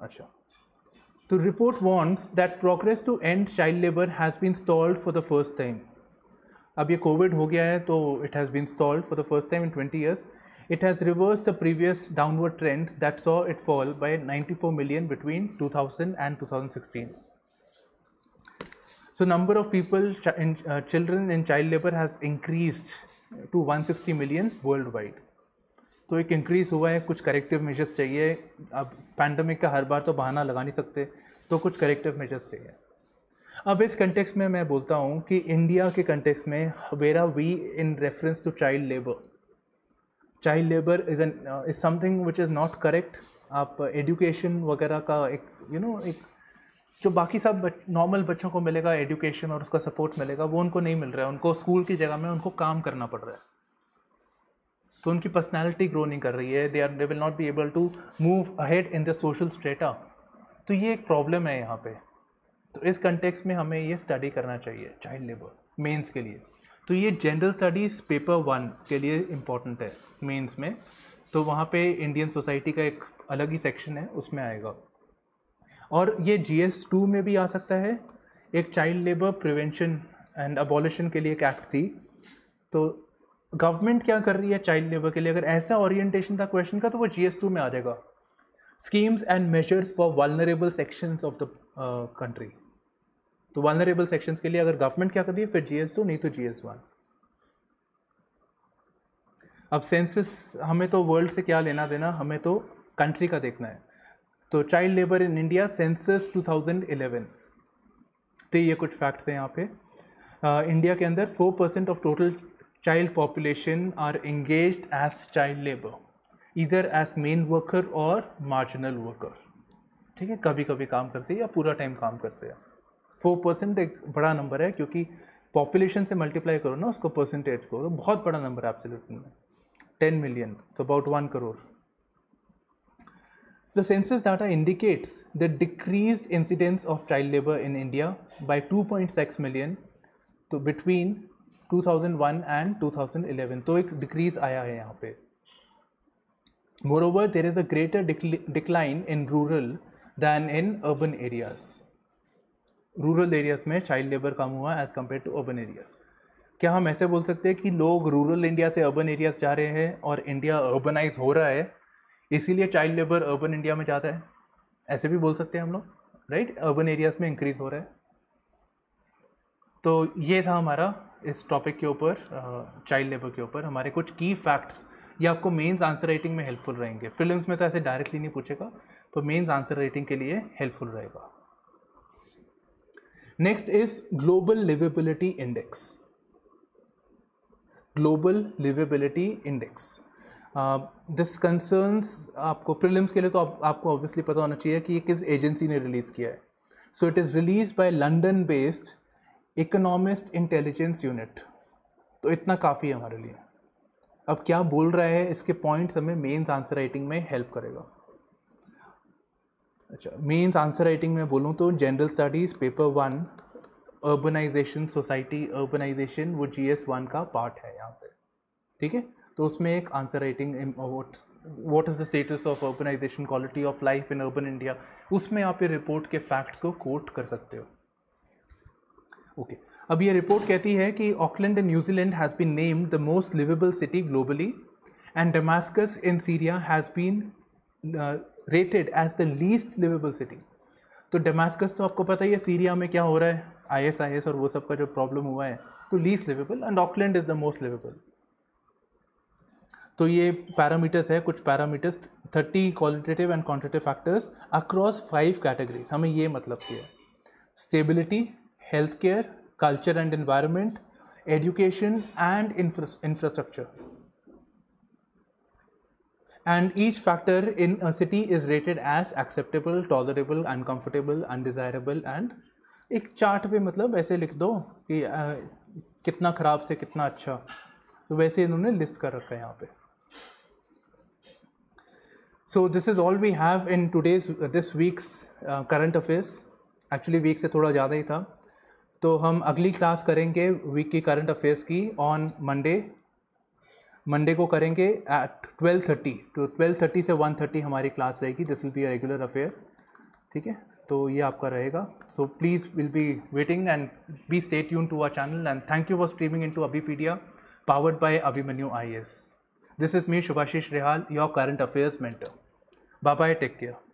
अच्छा The report warns that progress to end child labor has been stalled for the first time. Now, ये Covid it has been stalled for the first time in 20 years. It has reversed the previous downward trend that saw it fall by 94 million between 2000 and 2016. So number of people, ch in, uh, children in child labor has increased to 160 million worldwide. तो एक increase हुआ है कुछ corrective measures चाहिए अब pandemic का हर बार तो बहाना लगा नहीं सकते तो कुछ करेक्टिव मेजर्स चाहिए अब इस कंटेक्स में मैं बोलता हूँ कि इंडिया के कंटेक्स में where are we in reference to child labour child labour is an is something which is not correct आप एडुकेशन वगैरह का एक यू you नो know, एक जो बाकी सब बच, नॉर्मल बच्चों को मिलेगा एडुकेशन और उसका सपोर्ट मिलेगा वो उनको नहीं मिल रहा है उनको स्कूल की जगह में उनको काम करना पड़ रहा है तो उनकी पर्सनैलिटी ग्रो नहीं कर रही है they are they will not be able to move ahead in the social strata तो ये एक प्रॉब्लम है यहाँ पे तो इस कंटेक्स में हमें ये स्टडी करना चाहिए चाइल्ड लेबर मेंस के लिए तो ये जनरल स्टडीज़ पेपर वन के लिए इम्पॉर्टेंट है मेंस में तो वहाँ पे इंडियन सोसाइटी का एक अलग ही सेक्शन है उसमें आएगा और ये जी एस टू में भी आ सकता है एक child labour prevention and abolition के लिए एक एक्ट थी तो गवर्नमेंट क्या कर रही है चाइल्ड लेबर के लिए अगर ऐसा ओरिएंटेशन था क्वेश्चन का तो वो जी में आ जाएगा schemes and measures for vulnerable sections of the country तो वालनरेबल सेक्शंस के लिए अगर गवर्नमेंट क्या कर रही है फिर जी टू नहीं तो जी वन अब सेंसस हमें तो वर्ल्ड से क्या लेना देना हमें तो कंट्री का देखना है तो child labour in India census 2011 तो ये कुछ फैक्ट्स हैं यहाँ पे इंडिया uh, के अंदर four percent of total child population are engaged as child labor either as main worker or marginal worker ठीक है कभी कभी काम करते हैं या पूरा टाइम काम करते हैं फोर परसेंट एक बड़ा नंबर है क्योंकि पॉपुलेशन से मल्टीप्लाई करो ना उसको परसेंटेज को तो बहुत बड़ा नंबर है एब्सोल्यूट में टेन मिलियन तो about one crore The census data indicates the decreased incidence of child labor in India by 2.6 million to between 2001 and 2011 तो एक डिक्रीज आया है यहाँ पे more over there is a greater decline in rural than in urban areas rural areas में child labour कम हुआ as compare to urban areas क्या हम ऐसे बोल सकते हैं कि लोग रूरल इंडिया से अर्बन एरियाज जा रहे हैं और इंडिया अर्बनाइज हो रहा है इसीलिए चाइल्ड लेबर अर्बन इंडिया में जाता है ऐसे भी बोल सकते हैं हम लोग राइट अर्बन एरियाज़ में इंक्रीज़ हो रहा है तो ये था हमारा इस टॉपिक के ऊपर चाइल्ड लेबर के ऊपर हमारे कुछ की फैक्ट्स ये आपको मेंस आंसर राइटिंग में हेल्पफुल रहेंगे प्रिलिम्स में तो ऐसे डायरेक्टली नहीं पूछेगा तो मेंस आंसर राइटिंग के लिए हेल्पफुल रहेगा next is global liveability index global liveability index this concerns आपको प्रिलिम्स के लिए तो आप, आपको ऑब्वियसली पता होना चाहिए कि ये किस एजेंसी ने रिलीज़ किया है so it is release by London based Economist Intelligence Unit तो इतना काफ़ी है हमारे लिए अब क्या बोल रहा है इसके पॉइंट्स हमें मेंस आंसर राइटिंग में हेल्प करेगा अच्छा मेंस आंसर राइटिंग में बोलूँ तो general studies paper one urbanisation society urbanisation वो जी एस वन का पार्ट है यहाँ पे ठीक है तो उसमें एक answer writing what is the status of urbanisation quality of life in urban India उसमें आप ये रिपोर्ट के फैक्ट्स को कोट कर सकते हो ओके okay. अब ये रिपोर्ट कहती है कि Auckland and New Zealand has been named the most liveable city globally and Damascus in Syria has been rated as the least liveable city तो डमास्कस तो आपको पता ही है सीरिया में क्या हो रहा है आईएसआईएस और वो सब का जो प्रॉब्लम हुआ है तो least liveable and Auckland is the most liveable तो ये पैरामीटर्स है कुछ parameters thirty qualitative and quantitative factors across five categories हमें ये मतलब किया stability health care culture and environment education and infrastructure and each factor in city is rated as acceptable tolerable uncomfortable undesirable and एक chart पे मतलब ऐसे लिख दो कि uh, कितना खराब से कितना अच्छा तो वैसे इन्होंने लिस्ट कर रखा है यहाँ पे so this is all we have in today's this week's current affairs actually week से थोड़ा ज़्यादा ही था तो हम अगली क्लास करेंगे वीक की करंट अफेयर्स की ऑन मंडे मंडे को करेंगे एट ट्वेल्व थर्टी तो ट्वेल्व थर्टी से वन थर्टी हमारी क्लास रहेगी this will be a regular affair ठीक है तो ये आपका रहेगा so please will be waiting and be stay tune to our channel and thank you for streaming in to Abhipedia powered by Abhimanyu I this is me Shubhashish Rehal, your current affairs mentor. Bye bye take care